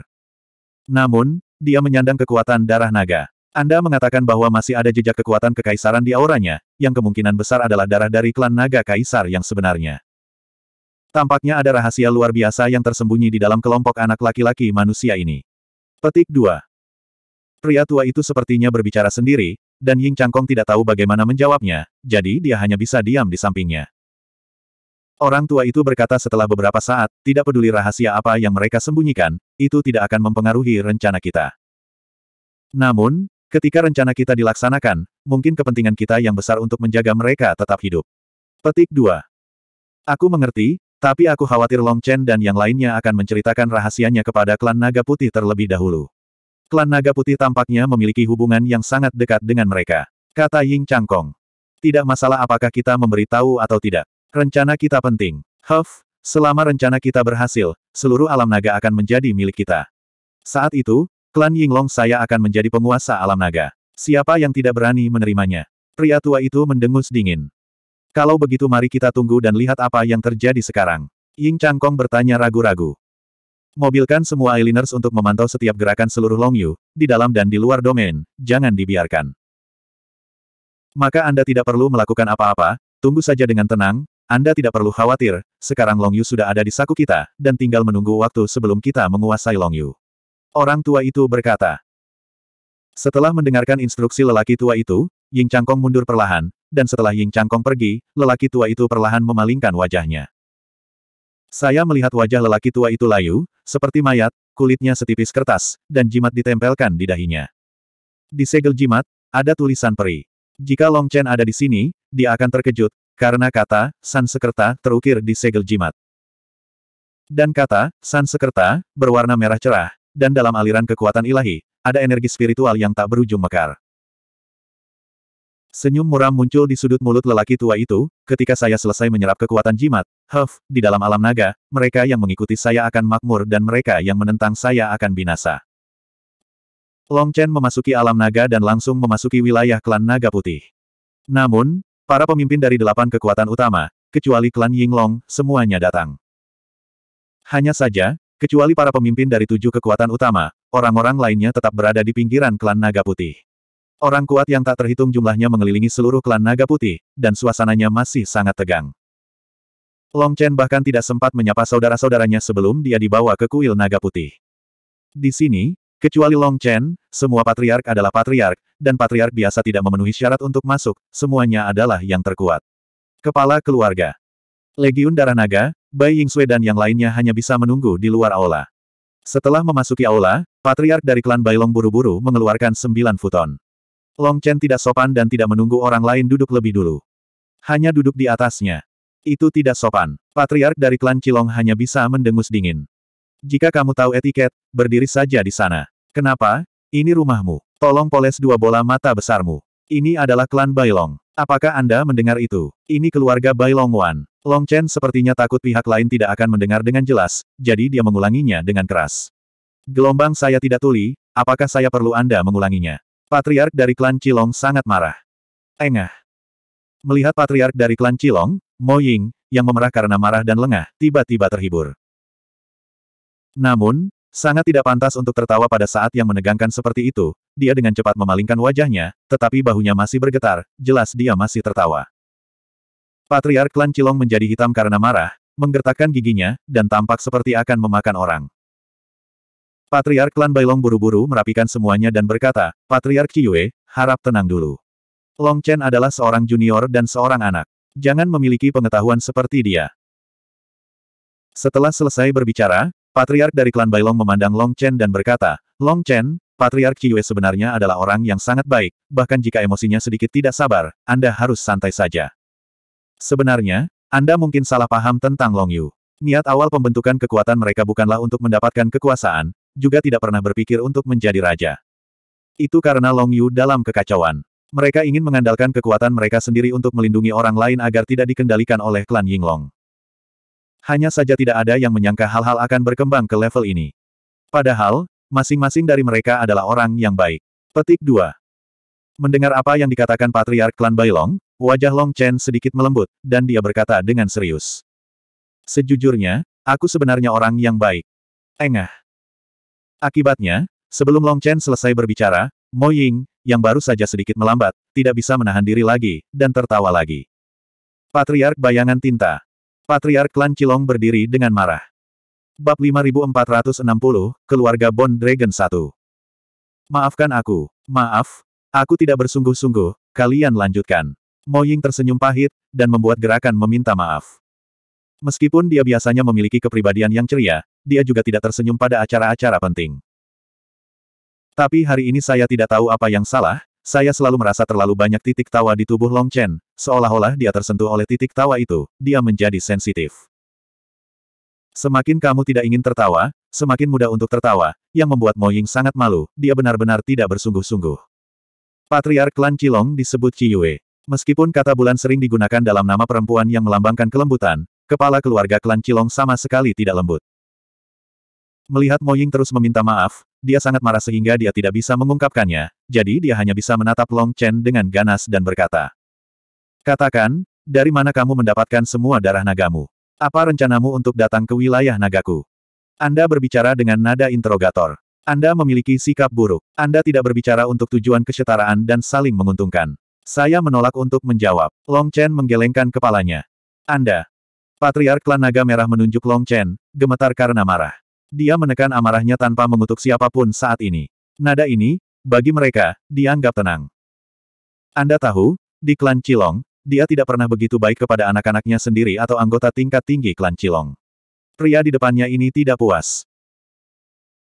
Namun, dia menyandang kekuatan darah naga. Anda mengatakan bahwa masih ada jejak kekuatan kekaisaran di auranya, yang kemungkinan besar adalah darah dari klan naga kaisar yang sebenarnya. Tampaknya ada rahasia luar biasa yang tersembunyi di dalam kelompok anak laki-laki manusia ini. Petik 2. Pria tua itu sepertinya berbicara sendiri, dan Ying Changkong tidak tahu bagaimana menjawabnya, jadi dia hanya bisa diam di sampingnya. Orang tua itu berkata setelah beberapa saat, tidak peduli rahasia apa yang mereka sembunyikan, itu tidak akan mempengaruhi rencana kita. Namun, ketika rencana kita dilaksanakan, mungkin kepentingan kita yang besar untuk menjaga mereka tetap hidup. Petik 2. Aku mengerti, tapi aku khawatir Long Chen dan yang lainnya akan menceritakan rahasianya kepada klan Naga Putih terlebih dahulu. Klan Naga Putih tampaknya memiliki hubungan yang sangat dekat dengan mereka. Kata Ying Changkong. Tidak masalah apakah kita memberitahu atau tidak. Rencana kita penting. Huff, selama rencana kita berhasil, seluruh alam naga akan menjadi milik kita. Saat itu, klan Yinglong saya akan menjadi penguasa alam naga. Siapa yang tidak berani menerimanya? Pria tua itu mendengus dingin. Kalau begitu mari kita tunggu dan lihat apa yang terjadi sekarang. Ying Changkong bertanya ragu-ragu. Mobilkan semua eyeliners untuk memantau setiap gerakan seluruh Longyu, di dalam dan di luar domain, jangan dibiarkan. Maka Anda tidak perlu melakukan apa-apa, tunggu saja dengan tenang, Anda tidak perlu khawatir, sekarang Longyu sudah ada di saku kita, dan tinggal menunggu waktu sebelum kita menguasai Longyu. Orang tua itu berkata. Setelah mendengarkan instruksi lelaki tua itu, Ying Changkong mundur perlahan, dan setelah Ying Changkong pergi, lelaki tua itu perlahan memalingkan wajahnya. Saya melihat wajah lelaki tua itu layu, seperti mayat, kulitnya setipis kertas, dan jimat ditempelkan di dahinya. Di segel jimat, ada tulisan peri. Jika Long Chen ada di sini, dia akan terkejut, karena kata, Sansekerta, terukir di segel jimat. Dan kata, Sansekerta, berwarna merah cerah, dan dalam aliran kekuatan ilahi, ada energi spiritual yang tak berujung mekar. Senyum muram muncul di sudut mulut lelaki tua itu, ketika saya selesai menyerap kekuatan jimat, huff, di dalam alam naga, mereka yang mengikuti saya akan makmur dan mereka yang menentang saya akan binasa. Long Chen memasuki alam naga dan langsung memasuki wilayah klan naga putih. Namun, para pemimpin dari delapan kekuatan utama, kecuali klan Ying Long, semuanya datang. Hanya saja, kecuali para pemimpin dari tujuh kekuatan utama, orang-orang lainnya tetap berada di pinggiran klan naga putih. Orang kuat yang tak terhitung jumlahnya mengelilingi seluruh klan Naga Putih, dan suasananya masih sangat tegang. Long Chen bahkan tidak sempat menyapa saudara-saudaranya sebelum dia dibawa ke kuil Naga Putih. Di sini, kecuali Long Chen, semua patriark adalah patriark, dan patriark biasa tidak memenuhi syarat untuk masuk, semuanya adalah yang terkuat. Kepala Keluarga Legiun Darah Naga, Bai Yingsui dan yang lainnya hanya bisa menunggu di luar aula. Setelah memasuki aula, patriark dari klan Bailong buru-buru mengeluarkan sembilan futon. Long Chen tidak sopan dan tidak menunggu orang lain duduk lebih dulu. Hanya duduk di atasnya. Itu tidak sopan. Patriark dari klan Cilong hanya bisa mendengus dingin. Jika kamu tahu etiket, berdiri saja di sana. Kenapa? Ini rumahmu. Tolong poles dua bola mata besarmu. Ini adalah klan Bailong. Apakah Anda mendengar itu? Ini keluarga Bailong Wan. Long Chen sepertinya takut pihak lain tidak akan mendengar dengan jelas, jadi dia mengulanginya dengan keras. Gelombang saya tidak tuli, apakah saya perlu Anda mengulanginya? Patriark dari klan Cilong sangat marah. Engah. Melihat patriark dari klan Cilong, Mo Ying, yang memerah karena marah dan lengah, tiba-tiba terhibur. Namun, sangat tidak pantas untuk tertawa pada saat yang menegangkan seperti itu, dia dengan cepat memalingkan wajahnya, tetapi bahunya masih bergetar, jelas dia masih tertawa. Patriark klan Cilong menjadi hitam karena marah, menggertakkan giginya, dan tampak seperti akan memakan orang. Patriark Klan Bailong buru-buru merapikan semuanya dan berkata, Patriark Qiyue, harap tenang dulu. Long Chen adalah seorang junior dan seorang anak. Jangan memiliki pengetahuan seperti dia. Setelah selesai berbicara, Patriark dari Klan Bailong memandang Long Chen dan berkata, Long Chen, Patriark Qiyue sebenarnya adalah orang yang sangat baik, bahkan jika emosinya sedikit tidak sabar, Anda harus santai saja. Sebenarnya, Anda mungkin salah paham tentang Long Yu. Niat awal pembentukan kekuatan mereka bukanlah untuk mendapatkan kekuasaan, juga tidak pernah berpikir untuk menjadi raja. Itu karena Long Yu dalam kekacauan. Mereka ingin mengandalkan kekuatan mereka sendiri untuk melindungi orang lain agar tidak dikendalikan oleh klan Yinglong. Hanya saja tidak ada yang menyangka hal-hal akan berkembang ke level ini. Padahal, masing-masing dari mereka adalah orang yang baik. Petik 2. Mendengar apa yang dikatakan Patriark Klan Bailong, wajah Long Chen sedikit melembut, dan dia berkata dengan serius. Sejujurnya, aku sebenarnya orang yang baik. Engah, Akibatnya, sebelum Long Chen selesai berbicara, Mo Ying, yang baru saja sedikit melambat, tidak bisa menahan diri lagi, dan tertawa lagi. Patriark Bayangan Tinta Patriark Klan Cilong berdiri dengan marah. Bab 5460, Keluarga Bond Dragon 1 Maafkan aku. Maaf, aku tidak bersungguh-sungguh, kalian lanjutkan. Mo Ying tersenyum pahit, dan membuat gerakan meminta maaf. Meskipun dia biasanya memiliki kepribadian yang ceria, dia juga tidak tersenyum pada acara-acara penting. Tapi hari ini saya tidak tahu apa yang salah, saya selalu merasa terlalu banyak titik tawa di tubuh Long Chen, seolah-olah dia tersentuh oleh titik tawa itu, dia menjadi sensitif. Semakin kamu tidak ingin tertawa, semakin mudah untuk tertawa, yang membuat Mo Ying sangat malu, dia benar-benar tidak bersungguh-sungguh. Patriark klan Cilong disebut Ciyue. Meskipun kata bulan sering digunakan dalam nama perempuan yang melambangkan kelembutan, Kepala keluarga klan Cilong sama sekali tidak lembut. Melihat Moying terus meminta maaf, dia sangat marah sehingga dia tidak bisa mengungkapkannya, jadi dia hanya bisa menatap Long Chen dengan ganas dan berkata. Katakan, dari mana kamu mendapatkan semua darah nagamu? Apa rencanamu untuk datang ke wilayah nagaku? Anda berbicara dengan nada interogator. Anda memiliki sikap buruk. Anda tidak berbicara untuk tujuan kesetaraan dan saling menguntungkan. Saya menolak untuk menjawab. Long Chen menggelengkan kepalanya. Anda, Patriark klan naga merah menunjuk Long Chen, gemetar karena marah. Dia menekan amarahnya tanpa mengutuk siapapun saat ini. Nada ini, bagi mereka, dianggap tenang. Anda tahu, di klan Cilong, dia tidak pernah begitu baik kepada anak-anaknya sendiri atau anggota tingkat tinggi klan Cilong. Pria di depannya ini tidak puas.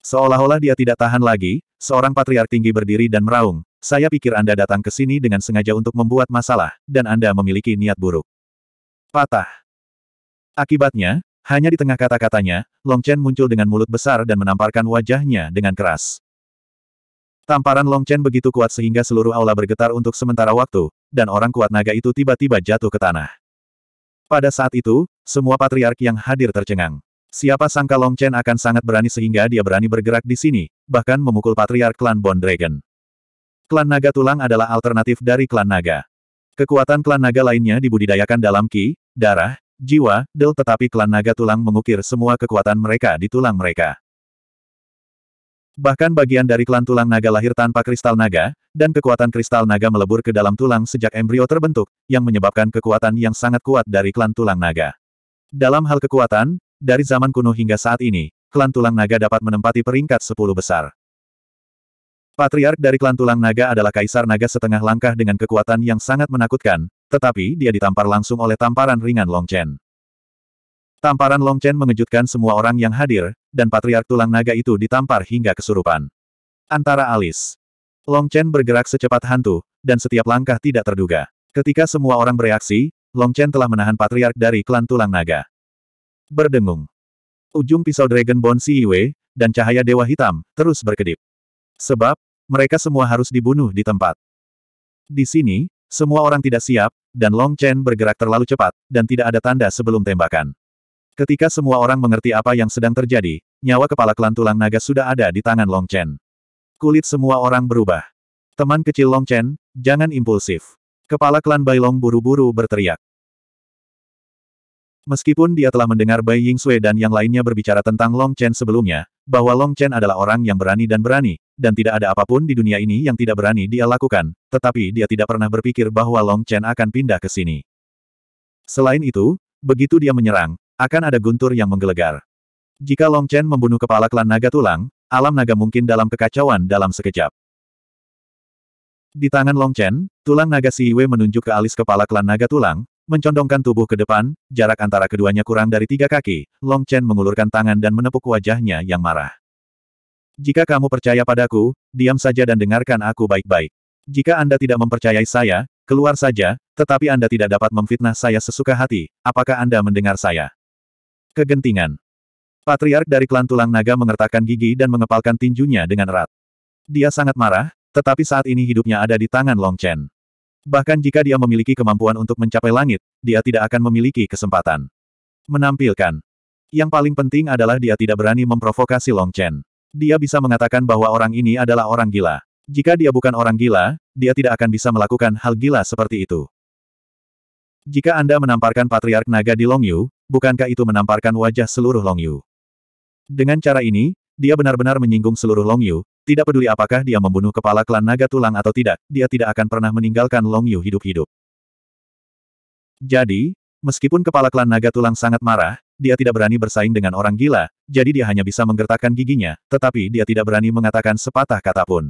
Seolah-olah dia tidak tahan lagi, seorang patriark tinggi berdiri dan meraung, saya pikir Anda datang ke sini dengan sengaja untuk membuat masalah, dan Anda memiliki niat buruk. Patah. Akibatnya, hanya di tengah kata-katanya, Long Chen muncul dengan mulut besar dan menamparkan wajahnya dengan keras. Tamparan Long Chen begitu kuat sehingga seluruh aula bergetar untuk sementara waktu, dan orang kuat naga itu tiba-tiba jatuh ke tanah. Pada saat itu, semua patriark yang hadir tercengang. Siapa sangka Long Chen akan sangat berani sehingga dia berani bergerak di sini, bahkan memukul patriark klan Bond Dragon. Klan naga tulang adalah alternatif dari klan naga. Kekuatan klan naga lainnya dibudidayakan dalam ki, darah, jiwa, del tetapi klan naga tulang mengukir semua kekuatan mereka di tulang mereka. Bahkan bagian dari klan tulang naga lahir tanpa kristal naga, dan kekuatan kristal naga melebur ke dalam tulang sejak embrio terbentuk, yang menyebabkan kekuatan yang sangat kuat dari klan tulang naga. Dalam hal kekuatan, dari zaman kuno hingga saat ini, klan tulang naga dapat menempati peringkat 10 besar. Patriark dari klan tulang naga adalah kaisar naga setengah langkah dengan kekuatan yang sangat menakutkan, tetapi dia ditampar langsung oleh tamparan ringan Long Chen. Tamparan Long Chen mengejutkan semua orang yang hadir, dan patriark tulang naga itu ditampar hingga kesurupan. Antara alis. Long Chen bergerak secepat hantu, dan setiap langkah tidak terduga. Ketika semua orang bereaksi, Long Chen telah menahan patriark dari klan tulang naga. Berdengung. Ujung pisau Dragon Bone Si Yue, dan cahaya Dewa Hitam, terus berkedip. Sebab, mereka semua harus dibunuh di tempat. Di sini, semua orang tidak siap, dan Long Chen bergerak terlalu cepat, dan tidak ada tanda sebelum tembakan. Ketika semua orang mengerti apa yang sedang terjadi, nyawa kepala klan tulang naga sudah ada di tangan Long Chen. Kulit semua orang berubah. Teman kecil Long Chen, jangan impulsif. Kepala klan Bailong buru-buru berteriak. Meskipun dia telah mendengar Bai Ying Sui dan yang lainnya berbicara tentang Long Chen sebelumnya, bahwa Long Chen adalah orang yang berani dan berani, dan tidak ada apapun di dunia ini yang tidak berani dia lakukan, tetapi dia tidak pernah berpikir bahwa Long Chen akan pindah ke sini. Selain itu, begitu dia menyerang, akan ada guntur yang menggelegar. Jika Long Chen membunuh kepala klan naga tulang, alam naga mungkin dalam kekacauan dalam sekejap. Di tangan Long Chen, tulang naga Siwe menunjuk ke alis kepala klan naga tulang, mencondongkan tubuh ke depan, jarak antara keduanya kurang dari tiga kaki, Long Chen mengulurkan tangan dan menepuk wajahnya yang marah. Jika kamu percaya padaku, diam saja dan dengarkan aku baik-baik. Jika Anda tidak mempercayai saya, keluar saja, tetapi Anda tidak dapat memfitnah saya sesuka hati, apakah Anda mendengar saya? Kegentingan. Patriark dari klan tulang naga mengertakkan gigi dan mengepalkan tinjunya dengan erat. Dia sangat marah, tetapi saat ini hidupnya ada di tangan Long Chen. Bahkan jika dia memiliki kemampuan untuk mencapai langit, dia tidak akan memiliki kesempatan. Menampilkan. Yang paling penting adalah dia tidak berani memprovokasi Long Chen. Dia bisa mengatakan bahwa orang ini adalah orang gila. Jika dia bukan orang gila, dia tidak akan bisa melakukan hal gila seperti itu. Jika Anda menamparkan Patriark Naga di Longyu, bukankah itu menamparkan wajah seluruh Longyu? Dengan cara ini, dia benar-benar menyinggung seluruh Longyu, tidak peduli apakah dia membunuh kepala klan naga tulang atau tidak, dia tidak akan pernah meninggalkan Longyu hidup-hidup. Jadi, Meskipun kepala klan naga tulang sangat marah, dia tidak berani bersaing dengan orang gila, jadi dia hanya bisa menggertakkan giginya, tetapi dia tidak berani mengatakan sepatah kata pun.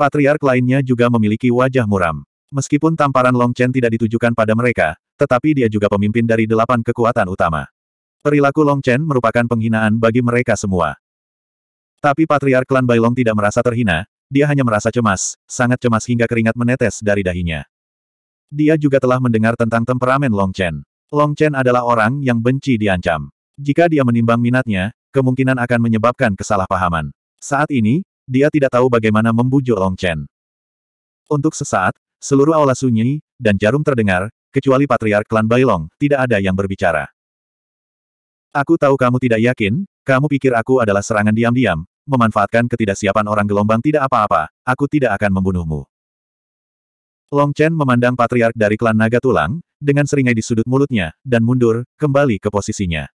Patriark lainnya juga memiliki wajah muram. Meskipun tamparan Long Chen tidak ditujukan pada mereka, tetapi dia juga pemimpin dari delapan kekuatan utama. Perilaku Long Chen merupakan penghinaan bagi mereka semua. Tapi Patriark Klan Bailong tidak merasa terhina, dia hanya merasa cemas, sangat cemas hingga keringat menetes dari dahinya. Dia juga telah mendengar tentang temperamen Long Chen. Long Chen adalah orang yang benci diancam. Jika dia menimbang minatnya, kemungkinan akan menyebabkan kesalahpahaman. Saat ini, dia tidak tahu bagaimana membujuk Long Chen. Untuk sesaat, seluruh aula sunyi, dan jarum terdengar, kecuali patriark klan Bailong, tidak ada yang berbicara. Aku tahu kamu tidak yakin, kamu pikir aku adalah serangan diam-diam, memanfaatkan ketidaksiapan orang gelombang tidak apa-apa, aku tidak akan membunuhmu. Long Chen memandang patriark dari klan naga tulang, dengan seringai di sudut mulutnya, dan mundur, kembali ke posisinya.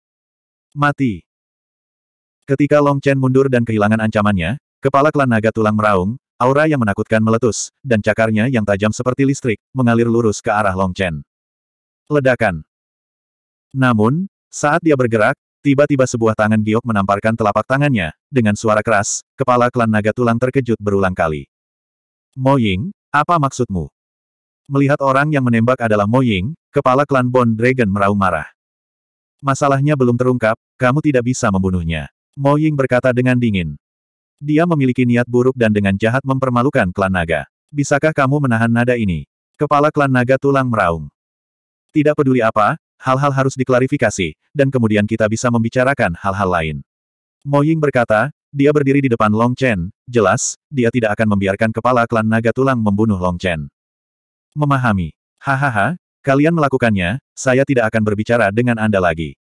Mati. Ketika Long Chen mundur dan kehilangan ancamannya, kepala klan naga tulang meraung, aura yang menakutkan meletus, dan cakarnya yang tajam seperti listrik, mengalir lurus ke arah Long Chen. Ledakan. Namun, saat dia bergerak, Tiba-tiba sebuah tangan giok menamparkan telapak tangannya, dengan suara keras, kepala klan naga tulang terkejut berulang kali. Mo Ying, apa maksudmu? Melihat orang yang menembak adalah Mo Ying, kepala klan Bond Dragon meraung marah. Masalahnya belum terungkap, kamu tidak bisa membunuhnya. Mo Ying berkata dengan dingin. Dia memiliki niat buruk dan dengan jahat mempermalukan klan naga. Bisakah kamu menahan nada ini? Kepala klan naga tulang meraung. Tidak peduli apa, hal-hal harus diklarifikasi, dan kemudian kita bisa membicarakan hal-hal lain. Mo Ying berkata, dia berdiri di depan Long Chen, jelas, dia tidak akan membiarkan kepala klan naga tulang membunuh Long Chen memahami. Hahaha, kalian melakukannya, saya tidak akan berbicara dengan Anda lagi.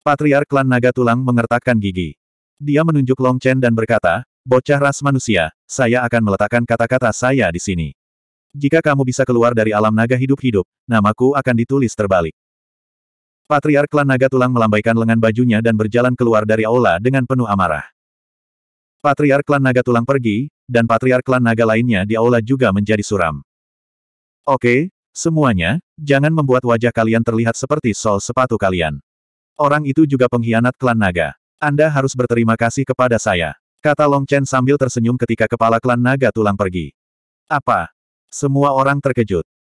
Patriark klan naga tulang mengertakkan gigi. Dia menunjuk Long Chen dan berkata, bocah ras manusia, saya akan meletakkan kata-kata saya di sini. Jika kamu bisa keluar dari alam naga hidup-hidup, namaku akan ditulis terbalik. Patriark klan naga tulang melambaikan lengan bajunya dan berjalan keluar dari aula dengan penuh amarah. Patriark klan naga tulang pergi, dan patriark klan naga lainnya di aula juga menjadi suram. Oke, semuanya, jangan membuat wajah kalian terlihat seperti sol sepatu kalian. Orang itu juga pengkhianat klan naga. Anda harus berterima kasih kepada saya. Kata Long Chen sambil tersenyum ketika kepala klan naga tulang pergi. Apa? Semua orang terkejut.